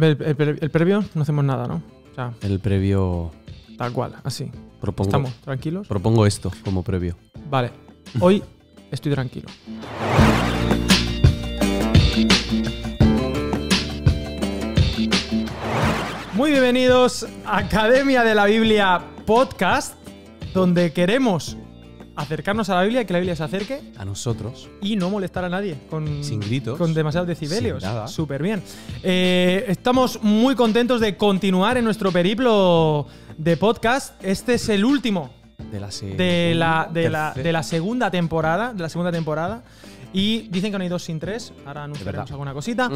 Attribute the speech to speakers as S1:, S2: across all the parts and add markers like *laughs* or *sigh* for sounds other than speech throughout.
S1: El, previo no hacemos nada, ¿no?
S2: el previo. Tal
S1: cual, así. Propongo, Estamos tranquilos.
S2: Propongo esto como previo.
S1: Vale. Hoy estoy tranquilo. Muy bienvenidos a Academia de la Biblia Podcast, donde queremos acercarnos a la Biblia, y que la Biblia se acerque.
S2: A nosotros.
S1: Y no molestar a nadie. Con, sin gritos. Con demasiados decibelios. Súper bien. Eh, estamos muy contentos de continuar en nuestro periplo de podcast. Este es el último.
S2: de la,
S1: de la, de la segunda temporada. De la segunda temporada. Y dicen que no hay dos sin tres. Ahora anunciaremos alguna cosita.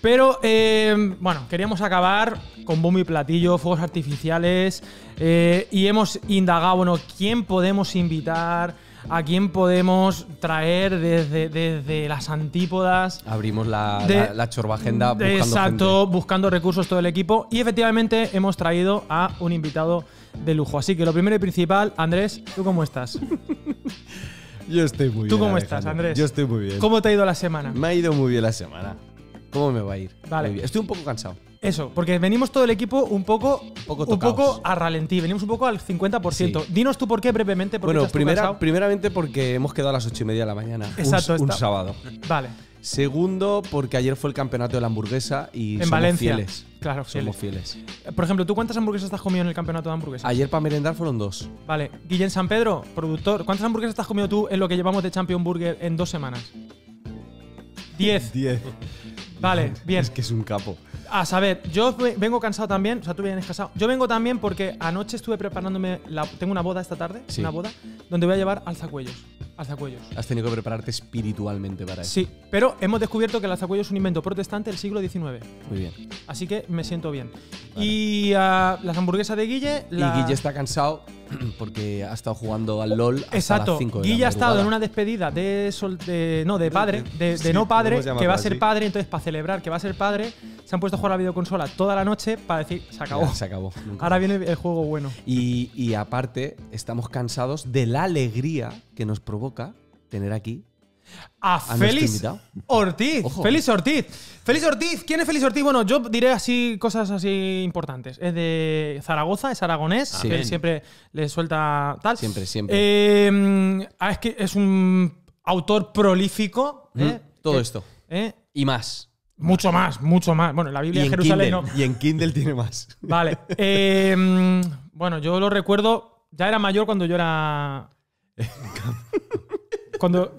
S1: Pero eh, bueno, queríamos acabar con boom y platillo, fuegos artificiales. Eh, y hemos indagado, bueno, quién podemos invitar, a quién podemos traer desde, desde las antípodas.
S2: Abrimos la, la, agenda. Exacto,
S1: buscando recursos todo el equipo. Y efectivamente hemos traído a un invitado de lujo. Así que lo primero y principal, Andrés, ¿tú cómo estás? *laughs*
S2: Yo estoy muy bien. ¿Tú cómo estás, Andrés? Yo estoy muy bien. ¿Cómo te ha ido la semana? Me ha ido muy bien la semana. ¿Cómo me va a ir? Vale. Estoy un poco cansado.
S1: Eso, porque venimos todo el equipo un poco, poco, poco a ralentí, venimos un poco al 50%. Dinos tú por qué brevemente. Por bueno, primera,
S2: primeramente porque hemos quedado a las 8 y media de la mañana. Exacto. Un, sábado. Vale. Segundo, porque ayer fue el campeonato de la hamburguesa y somos fieles. Claro, somos fieles.
S1: Por ejemplo, ¿tú cuántas hamburguesas has comido en el campeonato de hamburguesa?
S2: Ayer para merendar fueron dos.
S1: Vale. Guillén San Pedro, productor, ¿cuántas hamburguesas has comido tú en lo que llevamos de Champion Burger en dos semanas?
S2: Diez. Diez. Vale, *laughs* bien. Es que es un capo
S1: a saber, yo vengo cansado también, o sea, tú vienes casado. Yo vengo también porque anoche estuve preparándome, la, tengo una boda esta tarde, una boda, donde voy a llevar alzacuellos. Alzacuellos.
S2: Has tenido que prepararte espiritualmente para eso. Sí,
S1: pero hemos descubierto que el alzacuello es un invento protestante del siglo XIX. Muy bien. Así que me siento bien. Y ah, las hamburguesas de Guille. Y Guille está
S2: cansado *clears throat* porque ha estado jugando al LOL hasta Exacto. las 5 de ha estado en una
S1: despedida de, no de padre, de, no padre, que va a ser padre, entonces para celebrar que va a ser padre, se han puesto a jugar a la
S2: videoconsola toda la noche para decir, se acabó. se acabó. Ahora viene el juego bueno. y aparte, estamos cansados de la alegría que nos provoca tener aquí
S1: a, ah, Félix
S2: Ortiz. Ojo. Félix Ortiz. Félix Ortiz. ¿Quién es Félix Ortiz? Bueno, yo diré
S1: así cosas así importantes. Es de Zaragoza, es aragonés. Ah, siempre le suelta tal. Siempre, siempre. Eh, ah, es que es un autor prolífico.
S2: ¿eh? Todo esto. ¿eh? Y más.
S1: Mucho más, mucho más. Bueno, la Biblia de Jerusalén
S2: Y en Kindle tiene más. *laughs*
S1: Vale. bueno, yo lo recuerdo. Ya era mayor cuando yo era. *laughs* cuando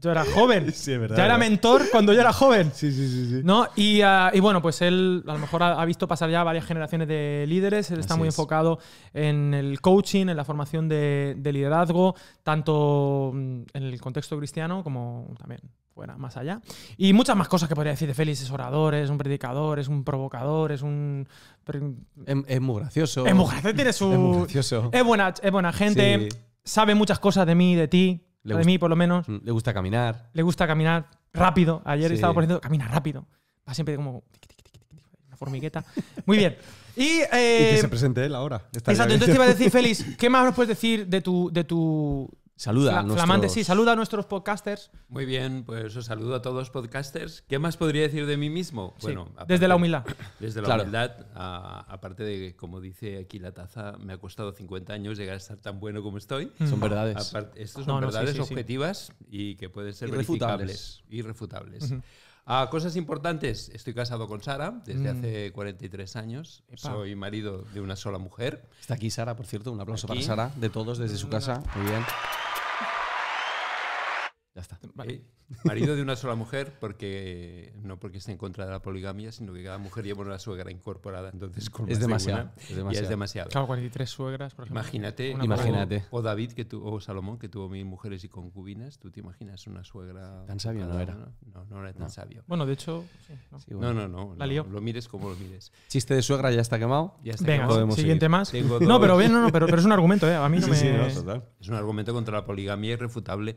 S1: yo era joven. *laughs* Sí, verdad. Ya era mentor cuando yo era joven. Sí, sí, sí. ¿no? Ah, y, bueno, pues él a lo mejor ha, visto pasar ya varias generaciones de líderes. Él está muy enfocado en el coaching, en la formación de, liderazgo, tanto mm, en el contexto cristiano como también fuera, más allá. Y muchas más cosas que podría decir de Félix. Es orador, es un predicador, es un provocador, es un... Es, muy gracioso. Es muy gracioso. Es buena, es buena gente. Sabe muchas cosas de mí, de ti a mí, por lo menos.
S2: Mm, le gusta caminar. Le
S1: gusta caminar rápido. Ayer estaba poniendo, camina rápido. Va siempre como una formigueta. Muy bien. Y, que eh, se presente él ahora. Exacto, entonces te iba a decir, *laughs* Félix, ¿qué más nos puedes decir de tu, de tu, Saluda a nuestros... saluda a nuestros podcasters.
S3: Muy bien, pues os saludo a todos podcasters. ¿Qué más podría decir de mí mismo? *coughs* desde la humildad. Desde la humildad, aparte de que, como dice aquí la taza, me ha costado 50 años llegar a estar tan bueno como estoy. Mm. Son verdades. son verdades objetivas y que pueden ser irrefutables. Irrefutables. Ah, cosas importantes. Estoy casado con Sara desde mm. hace 43 años. Soy marido de una sola mujer. Está aquí Sara, por cierto. Un aplauso para Sara, de
S2: todos, desde su casa. Muy bien.
S3: Ya está. Eh, Marido de una sola mujer, porque eh, no porque esté en contra de la poligamia, sino que cada mujer lleva una suegra incorporada. Entonces, es, demasiado, es demasiado.
S1: Claro, 43 suegras, por ejemplo. Imagínate,
S3: imagínate. O, David que tuvo, o Salomón, que tuvo mil mujeres y concubinas, tú te imaginas una suegra. Tan sabia, no era. No, no, era tan sabio. Bueno, de hecho. no. no. no, Lo mires como lo mires. Chiste de suegra ya está quemado. Venga, siguiente más. no, pero, bien, no, no, pero, es un argumento, ¿eh? A mí sí, es un argumento contra la poligamia irrefutable.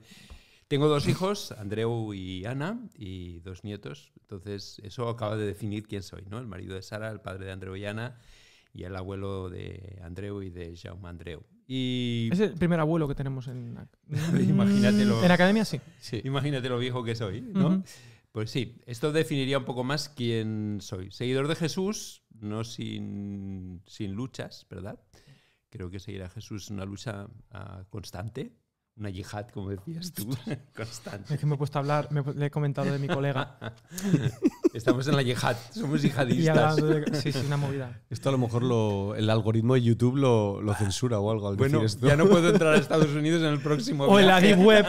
S3: Tengo dos hijos, Andreu y Ana, y dos nietos. Entonces, eso acaba de definir quién soy, ¿no? El marido de Sara, el padre de Andreu y Ana, y el abuelo de Andreu y de Jaume Andreu. Y es
S1: el primer abuelo que tenemos en... *laughs* Imagínatelo. En academia, sí.
S3: Imagínate lo viejo que soy, ¿no? Pues sí, esto definiría un poco más quién soy. Seguidor de Jesús, no sin, sin luchas, ¿verdad? Creo que seguir a Jesús es una lucha ah, constante, una yihad, como decías tú, *laughs* constante. Es que me he puesto a
S1: hablar, le he comentado de mi colega. *laughs* Estamos en la yihad, somos yihadistas. sí, sí, una movida.
S2: Esto a lo mejor lo, el algoritmo de YouTube lo, lo ah. censura o algo al bueno, decir esto. ya no puedo entrar a *laughs*
S3: Estados Unidos en el próximo O en la Deep Web.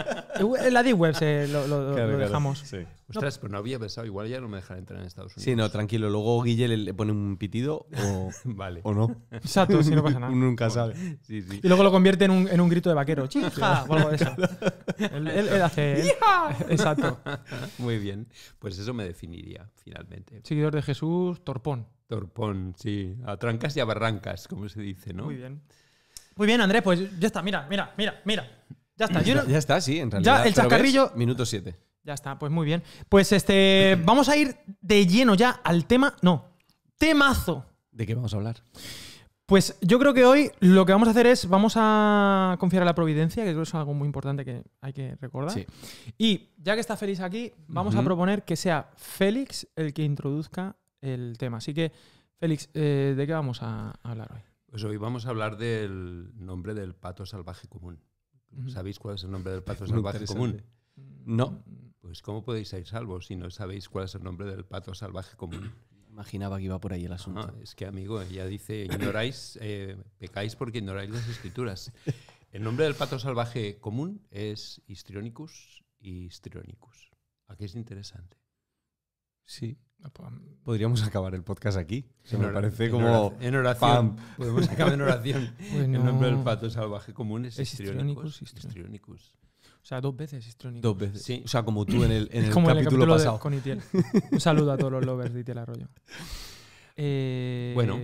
S1: En la Deep Web se, lo,
S3: dejamos. sí. Ostras, pero no había pensado, igual ya no me dejarán entrar en Estados Unidos. Sí, no, tranquilo. Luego Guille le,
S2: pone un pitido o, *laughs* vale. o no. Exacto, si no pasa nada. *laughs* Nunca sabe. Y luego lo
S1: convierte en un, grito de vaquero. ¡Chija! *laughs* algo de eso. él, hace. ¡Hija! Exacto.
S3: Muy bien. Pues eso me definiría, finalmente.
S1: Seguidor de Jesús, torpón.
S3: Torpón, sí. A trancas y a barrancas, como se dice, ¿no? Muy
S1: bien. Muy bien, Andrés, pues ya está. Mira, mira, mira, mira. Ya está. ya,
S3: está, sí, en realidad. Ya el chascarrillo. Minuto 7.
S1: Ya está, pues muy bien. Pues este, *clears throat* vamos a ir de lleno ya al tema, no, temazo.
S2: ¿De qué vamos a hablar?
S1: Pues yo creo que hoy lo que vamos a hacer es, vamos a confiar a la providencia, que creo que es algo muy importante que hay que recordar.
S2: Y ya que está
S1: Félix aquí, vamos a proponer que sea Félix el que introduzca el tema. Así que, Félix, eh, ¿de qué vamos a hablar hoy?
S3: Pues hoy vamos a hablar del nombre del pato salvaje común. ¿Sabéis cuál es el nombre del pato salvaje común? No. Mm pues ¿cómo podéis ir salvos si no sabéis cuál es el nombre del pato salvaje común? *clears throat* Imaginaba que iba por ahí el asunto. es que, amigo, ella dice, ignoráis, eh, pecáis porque ignoráis las escrituras. El nombre del pato salvaje común es Histrionicus histrionicus. Aquí es interesante.
S2: Sí. Podríamos acabar el podcast aquí. Se me parece como. En oración.
S3: Podemos acabar en oración. *laughs* el nombre del pato salvaje común es, histrionicus, histrionicus. O sea, dos veces histrónico. Dos veces. Sí. O sea, como tú en el, en el como capítulo, en el capítulo pasado. con Itiel.
S1: *laughs* Un saludo a todos los lovers de Itiel Arroyo.
S2: Eh, bueno.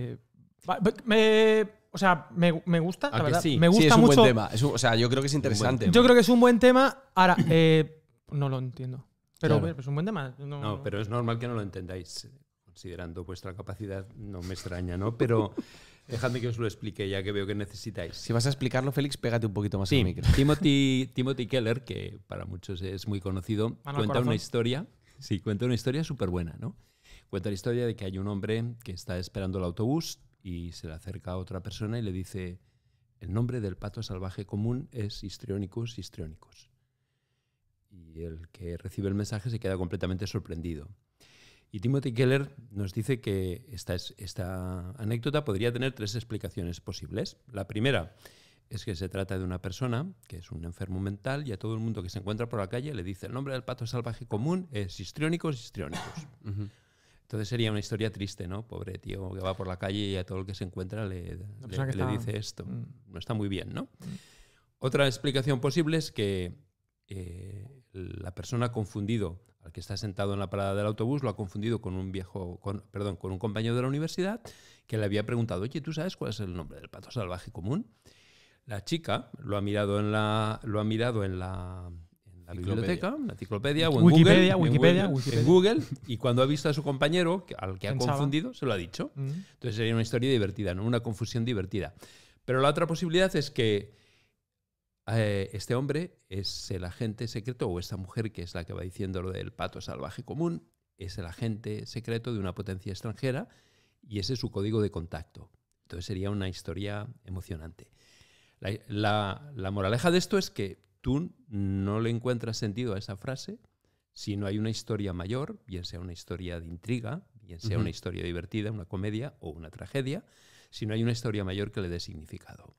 S1: o sea, me, me gusta, la verdad. Sí? Me gusta es un mucho. buen tema. o sea, yo
S3: creo que es interesante. Yo
S1: creo que es un buen tema. Ahora, eh, no lo entiendo.
S3: Pero pues es un buen tema. No, no, pero es normal que no lo entendáis. Considerando vuestra capacidad, no me extraña, ¿no? Pero. Dejadme que os lo explique, ya que veo que necesitáis. Si vas a explicarlo, Félix, pégate un poquito más sí. al micro. Timothy, Timothy, Keller, que para muchos es muy conocido, cuenta una historia. Sí, cuenta una historia súper buena, ¿no? Cuenta la historia de que hay un hombre que está esperando el autobús y se le acerca a otra persona y le dice: El nombre del pato salvaje común es histrionicus histriónicos. Y el que recibe el mensaje se queda completamente sorprendido. Y Timothy Keller nos dice que esta, anécdota podría tener tres explicaciones posibles. La primera es que se trata de una persona que es un enfermo mental y a todo el mundo que se encuentra por la calle le dice el nombre del pato salvaje común es histriónicos, histriónicos. Entonces sería una historia triste, ¿no? Pobre tío que va por la calle y a todo el que se encuentra le, dice esto. Mm. No está muy bien, ¿no? Mm. Otra explicación posible es que eh, la persona ha confundido al que está sentado en la parada del autobús lo ha confundido con un viejo, con, perdón, con un compañero de la universidad que le había preguntado, oye, ¿tú sabes cuál es el nombre del pato salvaje común? La chica lo ha mirado en la, lo ha mirado en la, la biblioteca, en la enciclopedia o en Wikipedia, Google, en Google, y cuando ha visto a su compañero al que ha confundido, se lo ha dicho. Mm. Entonces sería una historia divertida, ¿no? una confusión divertida. Pero la otra posibilidad es que eh, este hombre es el agente secreto, o esta mujer que es la que va diciendo lo del pato salvaje común, es el agente secreto de una potencia extranjera y ese es su código de contacto. Entonces sería una historia emocionante. La, moraleja de esto es que tú no le encuentras sentido a esa frase si no hay una historia mayor, bien sea una historia de intriga, bien sea una historia divertida, una comedia o una tragedia, si no hay una historia mayor que le dé significado.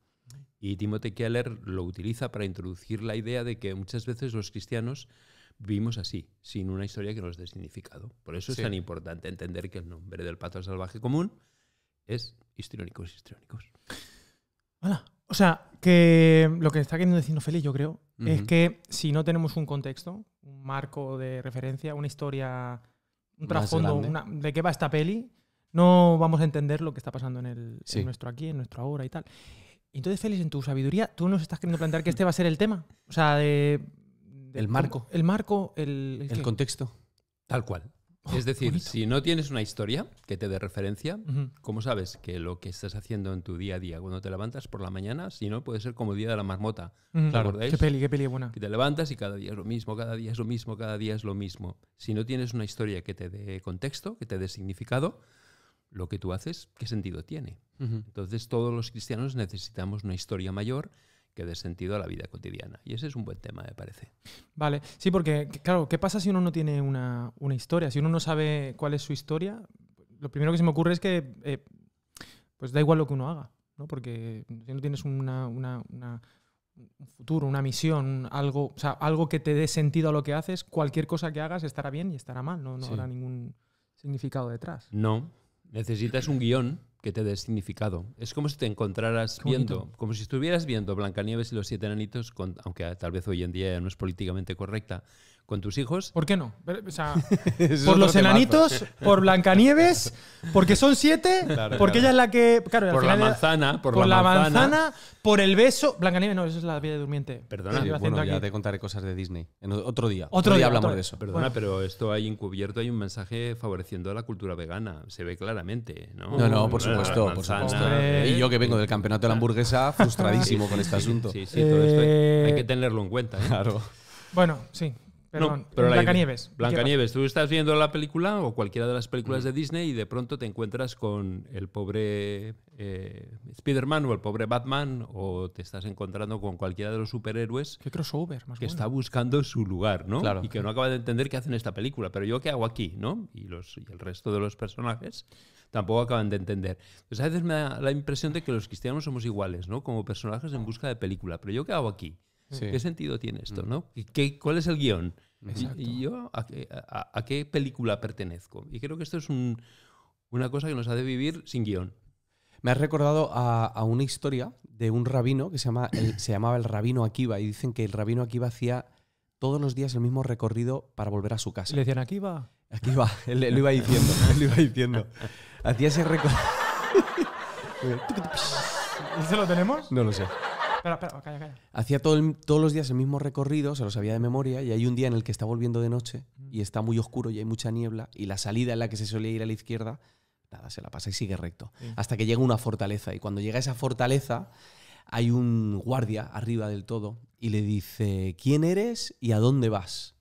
S3: Y Timothy Keller lo utiliza para introducir la idea de que muchas veces los cristianos vivimos así, sin una historia que nos dé significado. Por eso es tan importante entender que el nombre del pato salvaje común es histriónicos histriónicos.
S1: Hola. O sea, que lo que está queriendo decirnos Feli, yo creo, es que si no tenemos un contexto, un marco de referencia, una historia, un trasfondo una, de qué va esta peli, no vamos a entender lo que está pasando en, el, en nuestro aquí, en nuestro ahora y tal. Entonces, Félix, en tu sabiduría, ¿tú nos estás queriendo plantear que este va a ser el tema? O sea, de... el marco. El marco, el...
S3: contexto. Tal cual. Oh, es decir, si no tienes una historia que te dé referencia, ¿cómo sabes que lo que estás haciendo en tu día a día cuando te levantas por la mañana, si no, puede ser como Día de la Marmota? claro. ¿Qué peli, qué peli buena. Que te levantas y cada día es lo mismo, cada día es lo mismo, cada día es lo mismo. Si no tienes una historia que te dé contexto, que te dé significado, lo que tú haces, ¿qué sentido tiene? Entonces todos los cristianos necesitamos una historia mayor que dé sentido a la vida cotidiana. Y ese es un buen tema, me parece.
S1: Vale, sí, porque claro, ¿qué pasa si uno no tiene una, historia? Si uno no sabe cuál es su historia, lo primero que se me ocurre es que eh, pues da igual lo que uno haga, ¿no? Porque si no tienes una, un futuro, una misión, algo, o sea, algo que te dé sentido a lo que haces, cualquier cosa que hagas estará bien y estará mal, no, habrá ningún significado detrás.
S3: No, necesitas un guión que te dé significado. Es como si te encontraras viendo, como si estuvieras viendo Blancanieves y los siete enanitos, aunque tal vez hoy en día no es políticamente correcta, con tus hijos.
S1: ¿Por qué no? *laughs* por los enanitos, por Blancanieves, porque son siete, porque ella es la que. por la manzana, por, la manzana. por el beso. Blancanieves, no, eso es la vida durmiente. Perdona, ya
S3: te contaré cosas de Disney. En otro día. Otro, día, hablamos de eso. Perdona, pero esto hay encubierto, hay un mensaje favoreciendo a la cultura vegana. Se ve claramente, ¿no? No, no, por supuesto, y yo
S2: que vengo del campeonato de la hamburguesa, frustradísimo con este asunto. Sí,
S3: sí, todo esto hay, que eh, tenerlo en cuenta. ¿eh? Claro.
S1: Bueno, sí,
S3: pero Blancanieves. Blancanieves, tú estás viendo la película o cualquiera de las películas mm. de Disney y de pronto te encuentras con el pobre eh, Spider-Man o el pobre Batman o te estás encontrando con cualquiera de los superhéroes. crossover, Que está buscando su lugar, ¿no? Y que no acaba de entender qué hacen esta película, pero yo qué hago aquí, ¿no? Y, los, y el resto de los personajes tampoco acaban de entender. Entonces pues a veces me da la impresión de que los cristianos somos iguales, ¿no? Como personajes en busca de película, pero yo qué hago aquí. ¿Qué sentido tiene esto? Mm. ¿no? ¿Qué, ¿Cuál es el guión? ¿Y yo a qué, película pertenezco? Y creo que esto es una cosa que nos ha de vivir sin guión.
S2: Me has recordado a, una historia de un rabino que se, llama, se llamaba el rabino Akiva y dicen que el rabino Akiva hacía todos los días el mismo recorrido para volver a su casa. Le decían Akiva. Akiva, él, lo iba diciendo, lo iba diciendo. Hacía ese recorrido. *laughs* ¿Ese *laughs* lo tenemos? No lo sé calla, calla. Hacía todos los días el mismo recorrido, se lo sabía de memoria, y hay un día en el que está volviendo de noche mm. y está muy oscuro y hay mucha niebla, y la salida en la que se solía ir a la izquierda, nada, se la pasa y sigue recto. Hasta que llega una fortaleza, y cuando llega esa fortaleza, hay un guardia arriba del todo y le dice: ¿Quién eres y a dónde vas?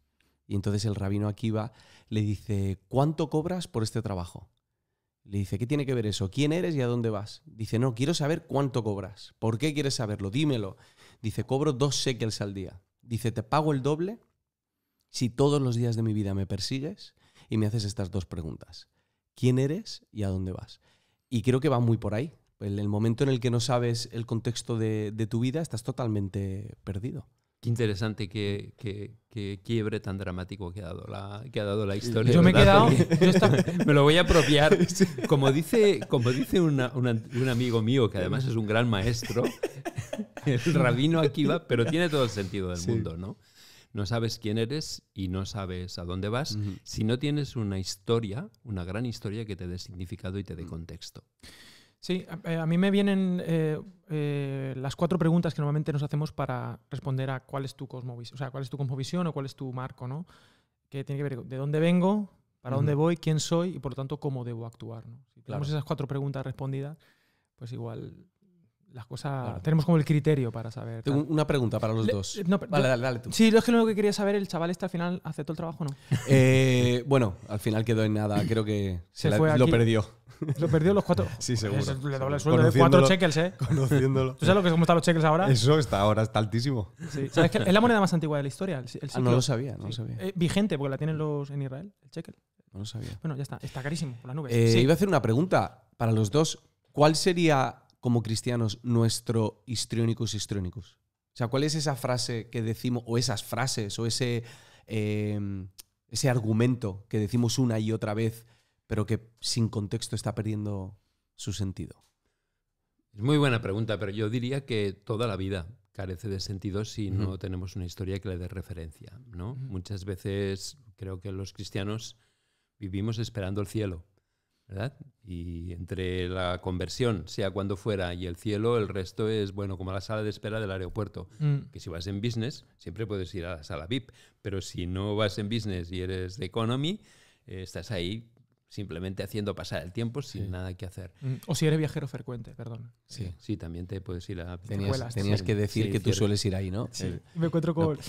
S2: Y entonces el rabino Akiva le dice: ¿Cuánto cobras por este trabajo? Le dice, ¿qué tiene que ver eso? ¿Quién eres y a dónde vas? Dice, no, quiero saber cuánto cobras. ¿Por qué quieres saberlo? Dímelo. Dice, cobro dos shekels al día. Dice, te pago el doble si todos los días de mi vida me persigues y me haces estas dos preguntas. ¿Quién eres y a dónde vas? Y creo que va muy por ahí. En el momento en el que no sabes el contexto de, de tu vida, estás
S3: totalmente perdido. Qué interesante que, quiebre tan dramático que ha dado la, que ha la historia. Yo me he quedado, *laughs* me lo voy a apropiar. *laughs* Como dice, un amigo mío, que además es un gran maestro, *laughs* el rabino aquí va, pero tiene todo el sentido del mundo, ¿no? No sabes quién eres y no sabes a dónde vas si no tienes una historia, una gran historia que te dé significado y te dé mm. contexto.
S1: Sí, eh, a, mí me vienen eh, eh, las cuatro preguntas que normalmente nos hacemos para responder a cuál es tu cosmovisión, o sea, cuál es tu cosmovisión o cuál es tu marco, ¿no? Que tiene que ver de dónde vengo, para dónde voy, quién soy y por lo tanto cómo debo actuar. ¿no? Si tenemos esas cuatro preguntas respondidas, pues igual las cosas. Tenemos como el criterio para saber. Tengo
S2: una pregunta para los dos. vale, dale, tú.
S1: Sí, es que lo que quería saber, el chaval este al final aceptó el trabajo o no.
S2: bueno, al final quedó en nada. Creo que se, lo perdió.
S1: *laughs* Lo perdió los cuatro.
S2: Sí, seguro. le daba el sueldo de cuatro shekels, ¿eh?
S1: Conociéndolo. ¿Tú sabes lo que cómo están los shekels ahora? Eso
S2: está ahora, está altísimo. ¿Sabes que es la moneda
S1: más antigua de la historia? El, ah, no lo sabía, no lo sabía. Eh, vigente, porque la tienen los en Israel, el shekel. No lo sabía. Bueno, ya está, está carísimo, por las nubes. Eh, iba a
S2: hacer una pregunta para los dos. ¿Cuál sería, como cristianos, nuestro histrionicus histrionicus? O sea, ¿cuál es esa frase que decimos, o esas frases, o ese, eh, ese argumento que decimos una y otra vez pero que sin contexto está perdiendo su sentido?
S3: Es muy buena pregunta, pero yo diría que toda la vida carece de sentido si no tenemos una historia que le dé referencia. ¿no? Muchas veces creo que los cristianos vivimos esperando el cielo. ¿verdad? Y entre la conversión, sea cuando fuera, y el cielo, el resto es, bueno, como la sala de espera del aeropuerto, mm. que si vas en business, siempre puedes ir a la sala VIP, pero si no vas en business y eres de economy, eh, estás ahí simplemente haciendo pasar el tiempo sin nada que hacer.
S1: Mm, o si eres viajero frecuente, perdón.
S3: Sí, sí, también te puedes ir a... Tenías, tenías que decir que tú sueles ir ahí, ¿no? Sí. Me encuentro con,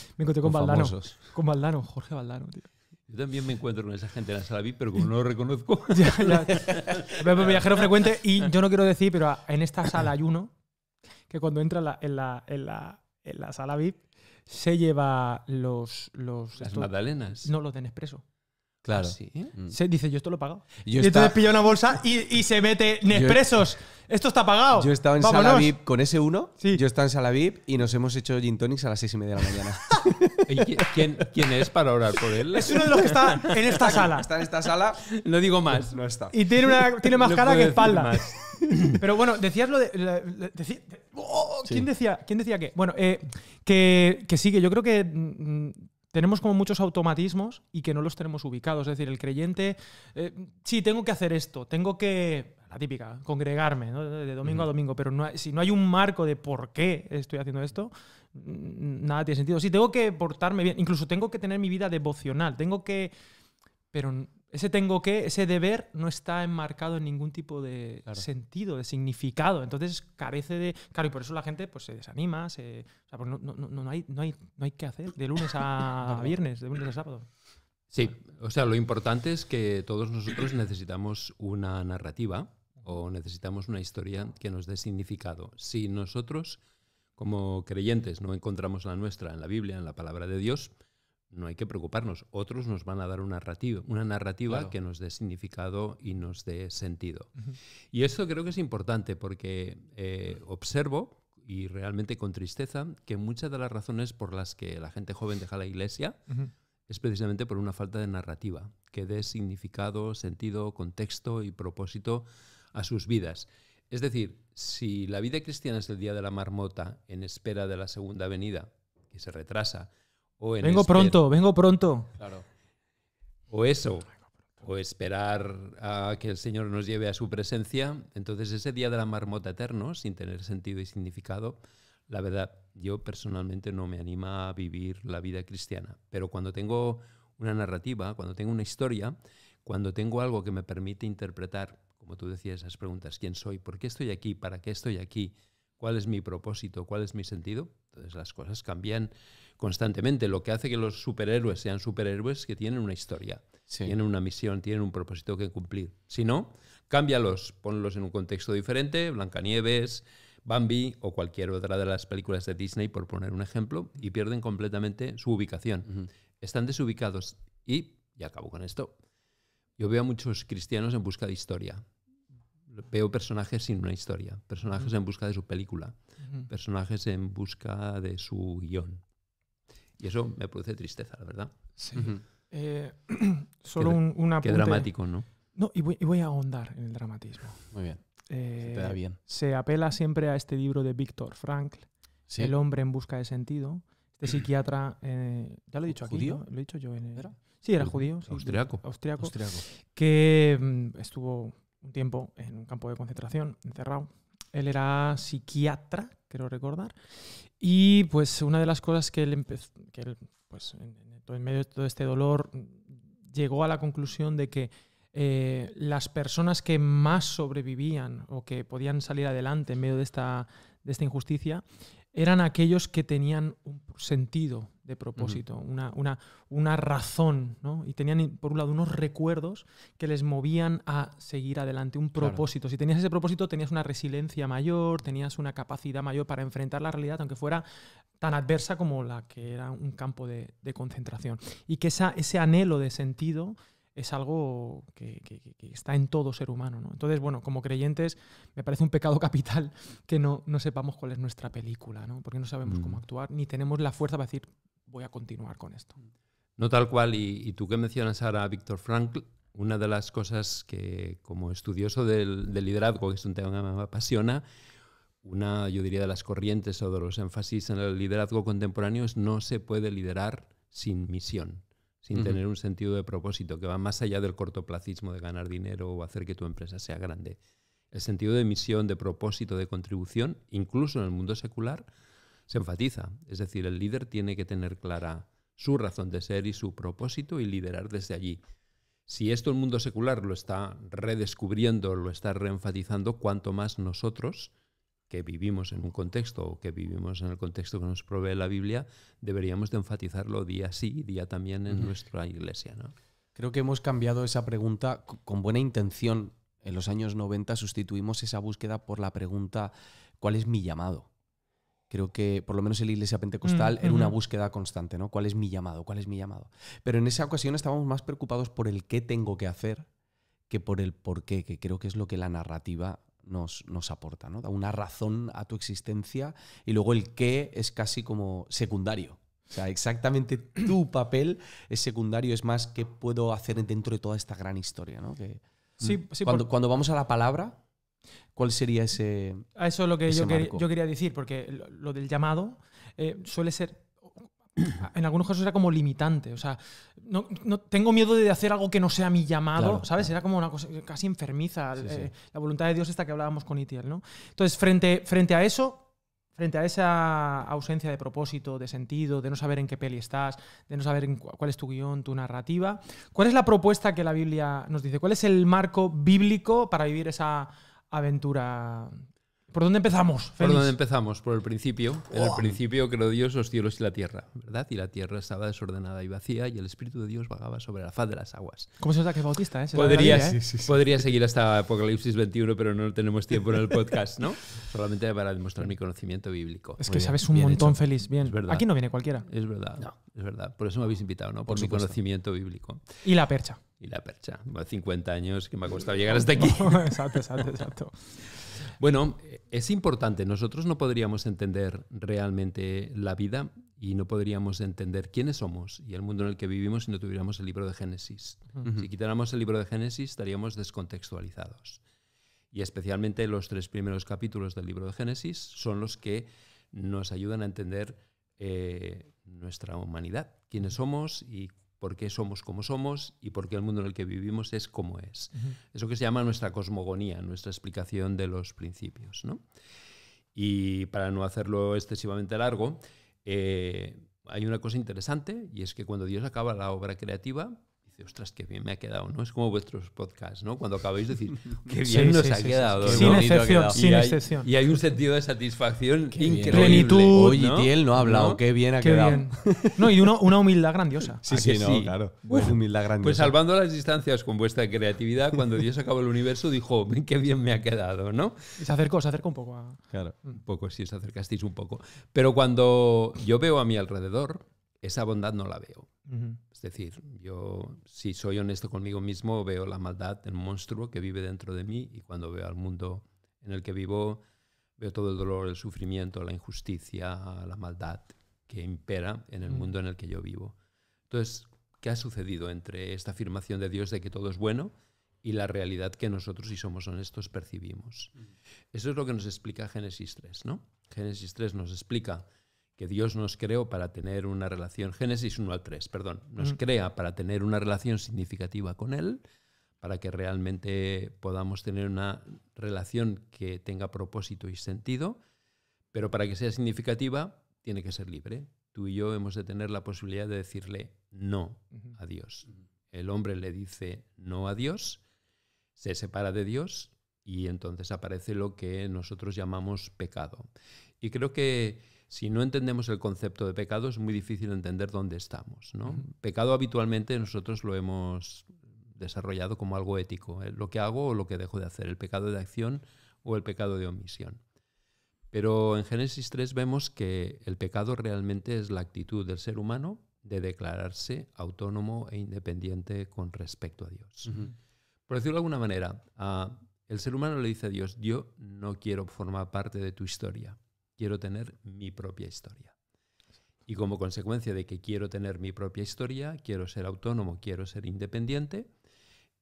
S3: Valdano.
S1: Con Valdano, Jorge Valdano, tío.
S3: Yo también me encuentro con esa gente en la sala VIP, pero como no lo reconozco... *laughs* Viajero frecuente, y yo no
S1: quiero decir, pero en esta sala hay uno que cuando entra en la, en la, sala VIP se lleva los... los Las magdalenas. No, los de Nespresso.
S3: Claro. ¿eh? Mm. Se
S1: dice, yo esto lo he pagado. y entonces pilla una bolsa y, se mete Nespresos. Esto está pagado. Yo he estado en Sala VIP
S2: con ese uno. Yo he estado en Sala VIP y nos hemos hecho gin tonics a las seis y media de la mañana. *laughs* quién, es para orar por él? Es uno de los que
S3: está en esta sala. Está en esta sala. No digo más. No está. Y tiene, más cara que espalda.
S1: *laughs* Pero bueno, decías lo de. Oh, ¿quién, decía, ¿Quién decía qué? Bueno, eh, que, que sí, que yo creo que mm, tenemos como muchos automatismos y que no los tenemos ubicados. Es decir, el creyente, eh, sí, tengo que hacer esto, tengo que, la típica, congregarme ¿no? de domingo a domingo, pero si no hay un marco de por qué estoy haciendo esto, nada tiene sentido. Sí, tengo que portarme bien, incluso tengo que tener mi vida devocional, tengo que... Pero ese tengo que, ese deber no está enmarcado en ningún tipo de sentido, de significado. Entonces carece de. Claro, y por eso la gente pues, se desanima, se, o sea, pues no, no, no, hay, no, hay, no hay que hacer de lunes a *laughs* viernes, de lunes a sábado.
S3: Sí, o sea, lo importante es que todos nosotros necesitamos una narrativa o necesitamos una historia que nos dé significado. Si nosotros, como creyentes, no encontramos la nuestra en la Biblia, en la palabra de Dios, no hay que preocuparnos. Otros nos van a dar una narrativa, una narrativa que nos dé significado y nos dé sentido. Y esto creo que es importante porque eh, observo, y realmente con tristeza, que muchas de las razones por las que la gente joven deja la iglesia es precisamente por una falta de narrativa, que dé significado, sentido, contexto y propósito a sus vidas. Es decir, si la vida cristiana es el día de la marmota en espera de la segunda venida, que se retrasa, vengo pronto,
S1: vengo pronto.
S3: Claro. O eso, o esperar a que el Señor nos lleve a su presencia. Entonces ese día de la marmota eterno, sin tener sentido y significado, la verdad, yo personalmente no me anima a vivir la vida cristiana. Pero cuando tengo una narrativa, cuando tengo una historia, cuando tengo algo que me permite interpretar, como tú decías, esas preguntas, ¿quién soy? ¿Por qué estoy aquí? ¿Para qué estoy aquí? ¿Cuál es mi propósito? ¿Cuál es mi sentido? Entonces las cosas cambian constantemente. Lo que hace que los superhéroes sean superhéroes es que tienen una historia, tienen una misión, tienen un propósito que cumplir. Si no, cámbialos, ponlos en un contexto diferente, Blancanieves, Bambi o cualquier otra de las películas de Disney, por poner un ejemplo, y pierden completamente su ubicación. Están desubicados. Y, ya acabo con esto, yo veo a muchos cristianos en busca de historia. Veo personajes sin una historia, personajes en busca de su película, personajes en busca de su guión. Y eso me produce tristeza, la verdad.
S1: Eh, *clears throat* solo un, una Qué dramático, ¿no? No, y voy, a ahondar en el dramatismo. Muy bien. Eh, se bien. Se apela siempre a este libro de Víctor Frankl, El hombre en busca de sentido. Este mm. psiquiatra, eh, ya lo he dicho aquí, ¿Judío? lo he dicho yo en Sí, era judío. austriaco. austriaco. Que mm, estuvo un tiempo en un campo de concentración, encerrado. Él era psiquiatra, quiero recordar. Y pues una de las cosas que él, que pues, en, medio de todo este dolor, mm, llegó a la conclusión de que eh, las personas que más sobrevivían o que podían salir adelante en medio de esta, de esta injusticia eran aquellos que tenían un sentido de propósito, una, una, razón, ¿no? Y tenían, por un lado, unos recuerdos que les movían a seguir adelante, un propósito. Si tenías ese propósito, tenías una resiliencia mayor, tenías una capacidad mayor para enfrentar la realidad, aunque fuera tan adversa como la que era un campo de, concentración. Y que ese anhelo de sentido es algo que, está en todo ser humano. ¿no? Entonces, bueno, como creyentes, me parece un pecado *laughs* capital que no, sepamos cuál es nuestra película, porque no sabemos cómo mm. actuar, ni tenemos la fuerza para decir, voy a continuar con esto.
S3: No tal cual, y, tú que mencionas ahora a Víctor Frankl, una de las cosas que como estudioso del, del liderazgo, que es un tema que me apasiona, una, yo diría, de las corrientes o de los énfasis en el liderazgo contemporáneo es no se puede liderar sin misión sin tener un sentido de propósito que va más allá del cortoplacismo de ganar dinero o hacer que tu empresa sea grande. El sentido de misión, de propósito, de contribución, incluso en el mundo secular, se enfatiza. Es decir, el líder tiene que tener clara su razón de ser y su propósito y liderar desde allí. Si esto el mundo secular lo está redescubriendo, lo está reenfatizando, cuanto más nosotros, que vivimos en un contexto o que vivimos en el contexto que nos provee la Biblia, deberíamos de enfatizarlo día sí, día también en nuestra iglesia. ¿no?
S2: Creo que hemos cambiado esa pregunta con buena intención. En los años 90 sustituimos esa búsqueda por la pregunta ¿cuál es mi llamado? Creo que por lo menos en la iglesia pentecostal mm, era una búsqueda constante, ¿no? ¿Cuál es mi llamado? ¿Cuál es mi llamado? Pero en esa ocasión estábamos más preocupados por el qué tengo que hacer que por el por qué, que creo que es lo que la narrativa nos, aporta, ¿no? Da una razón a tu existencia y luego el qué es casi como secundario. O sea, exactamente tu papel es secundario, es más qué puedo hacer dentro de toda esta gran historia, ¿no? Que sí, sí, cuando, cuando vamos a la palabra, ¿Cuál sería ese.? Eso es lo que yo,
S1: quería decir, porque lo, del llamado eh, suele ser *clears throat* en algunos casos era como limitante. O sea, no, no, tengo miedo de hacer algo que no sea mi llamado, ¿sabes? Era como una cosa casi enfermiza, eh, la voluntad de Dios esta que hablábamos con Itiel, ¿no? Entonces, frente, frente a eso, frente a esa ausencia de propósito, de sentido, de no saber en qué peli estás, de no saber cuál es tu guión, tu narrativa, ¿cuál es la propuesta que la Biblia nos dice? ¿Cuál es el marco bíblico para vivir esa aventura ¿Por dónde empezamos? Félix? ¿Por dónde
S3: empezamos? Por el principio. En el principio creó Dios los cielos y la tierra, ¿verdad? Y la tierra estaba desordenada y vacía y el Espíritu de Dios vagaba sobre la faz de las aguas. ¿Cómo se nota que es bautista? Eh? podría, eh. podría seguir hasta Apocalipsis 21, pero no tenemos tiempo en el podcast, ¿no? *laughs* Solamente para demostrar mi conocimiento bíblico. Es que sabes un montón, Félix. Bien. verdad. Aquí no viene cualquiera. Es verdad. Es verdad. Por eso me habéis invitado, ¿no? Por, mi conocimiento bíblico. Y la percha. Y la percha. 50 años que me ha costado llegar hasta aquí. *laughs* exacto, exacto, exacto. Bueno, es importante. Nosotros no podríamos entender realmente la vida y no podríamos entender quiénes somos y el mundo en el que vivimos si no tuviéramos el libro de Génesis. Si quitáramos el libro de Génesis estaríamos descontextualizados. Y especialmente los tres primeros capítulos del libro de Génesis son los que nos ayudan a entender eh, nuestra humanidad, quiénes somos y por qué somos como somos y por qué el mundo en el que vivimos es como es. Eso que se llama nuestra cosmogonía, nuestra explicación de los principios. Y para no hacerlo excesivamente largo, eh, hay una cosa interesante y es que cuando Dios acaba la obra creativa, ostras, qué bien me ha quedado, ¿no? Es como vuestros podcasts, ¿no? Cuando acabáis de decir, *laughs* qué bien nos ha, quedado, sin excepción, Sin y hay, excepción, y hay, un sentido de satisfacción increíble. Oye, Tiel no ha hablado, qué bien ha quedado.
S4: No, y una humildad grandiosa.
S1: Sí,
S3: ah, sí, claro. Una humildad grandiosa. Pues salvando las distancias con vuestra creatividad, cuando Dios acabó el universo, dijo, qué bien me ha quedado, ¿no? Se acercó, se acercó un poco a... Claro, un poco, sí, os acercasteis un poco. Pero cuando yo veo a mi alrededor, esa bondad no la veo. Es decir, yo, si soy honesto conmigo mismo, veo la maldad, el monstruo que vive dentro de mí y cuando veo al mundo en el que vivo, veo todo el dolor, el sufrimiento, la injusticia, la maldad que impera en el mm. mundo en el que yo vivo. Entonces, ¿qué ha sucedido entre esta afirmación de Dios de que todo es bueno y la realidad que nosotros, si somos honestos, percibimos? Mm. Eso es lo que nos explica Génesis 3, ¿no? Génesis 3 nos explica Dios nos creó para tener una relación, Génesis 1 al 3, perdón, nos mm. crea para tener una relación significativa con Él, para que realmente podamos tener una relación que tenga propósito y sentido, pero para que sea significativa tiene que ser libre. Tú y yo hemos de tener la posibilidad de decirle no a Dios. El hombre le dice no a Dios, se separa de Dios y entonces aparece lo que nosotros llamamos pecado. Y creo que si no entendemos el concepto de pecado, es muy difícil entender dónde estamos. Pecado habitualmente nosotros lo hemos desarrollado como algo ético, ¿eh? lo que hago o lo que dejo de hacer, el pecado de acción o el pecado de omisión. Pero en Génesis 3 vemos que el pecado realmente es la actitud del ser humano de declararse autónomo e independiente con respecto a Dios. Por decirlo de alguna manera, ah, el ser humano le dice a Dios, yo no quiero formar parte de tu historia quiero tener mi propia historia. Y como consecuencia de que quiero tener mi propia historia, quiero ser autónomo, quiero ser independiente,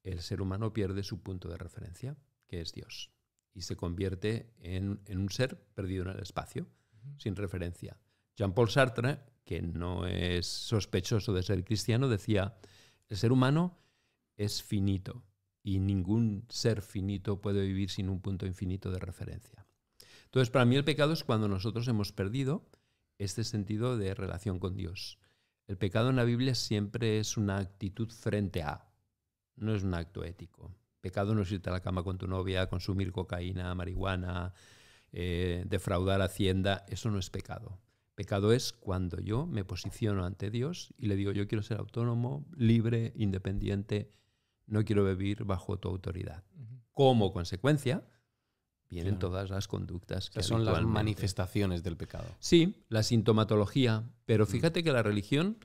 S3: el ser humano pierde su punto de referencia, que es Dios, y se convierte en, un ser perdido en el espacio, sin referencia. Jean-Paul Sartre, que no es sospechoso de ser cristiano, decía, el ser humano es finito y ningún ser finito puede vivir sin un punto infinito de referencia. Entonces, para mí el pecado es cuando nosotros hemos perdido este sentido de relación con Dios. El pecado en la Biblia siempre es una actitud frente a, no es un acto ético. Pecado no es irte a la cama con tu novia, consumir cocaína, marihuana, eh, defraudar hacienda, eso no es pecado. Pecado es cuando yo me posiciono ante Dios y le digo, yo quiero ser autónomo, libre, independiente, no quiero vivir bajo tu autoridad. Como consecuencia, vienen todas las conductas que son las manifestaciones del pecado. Sí, la sintomatología, pero mm. fíjate que la religión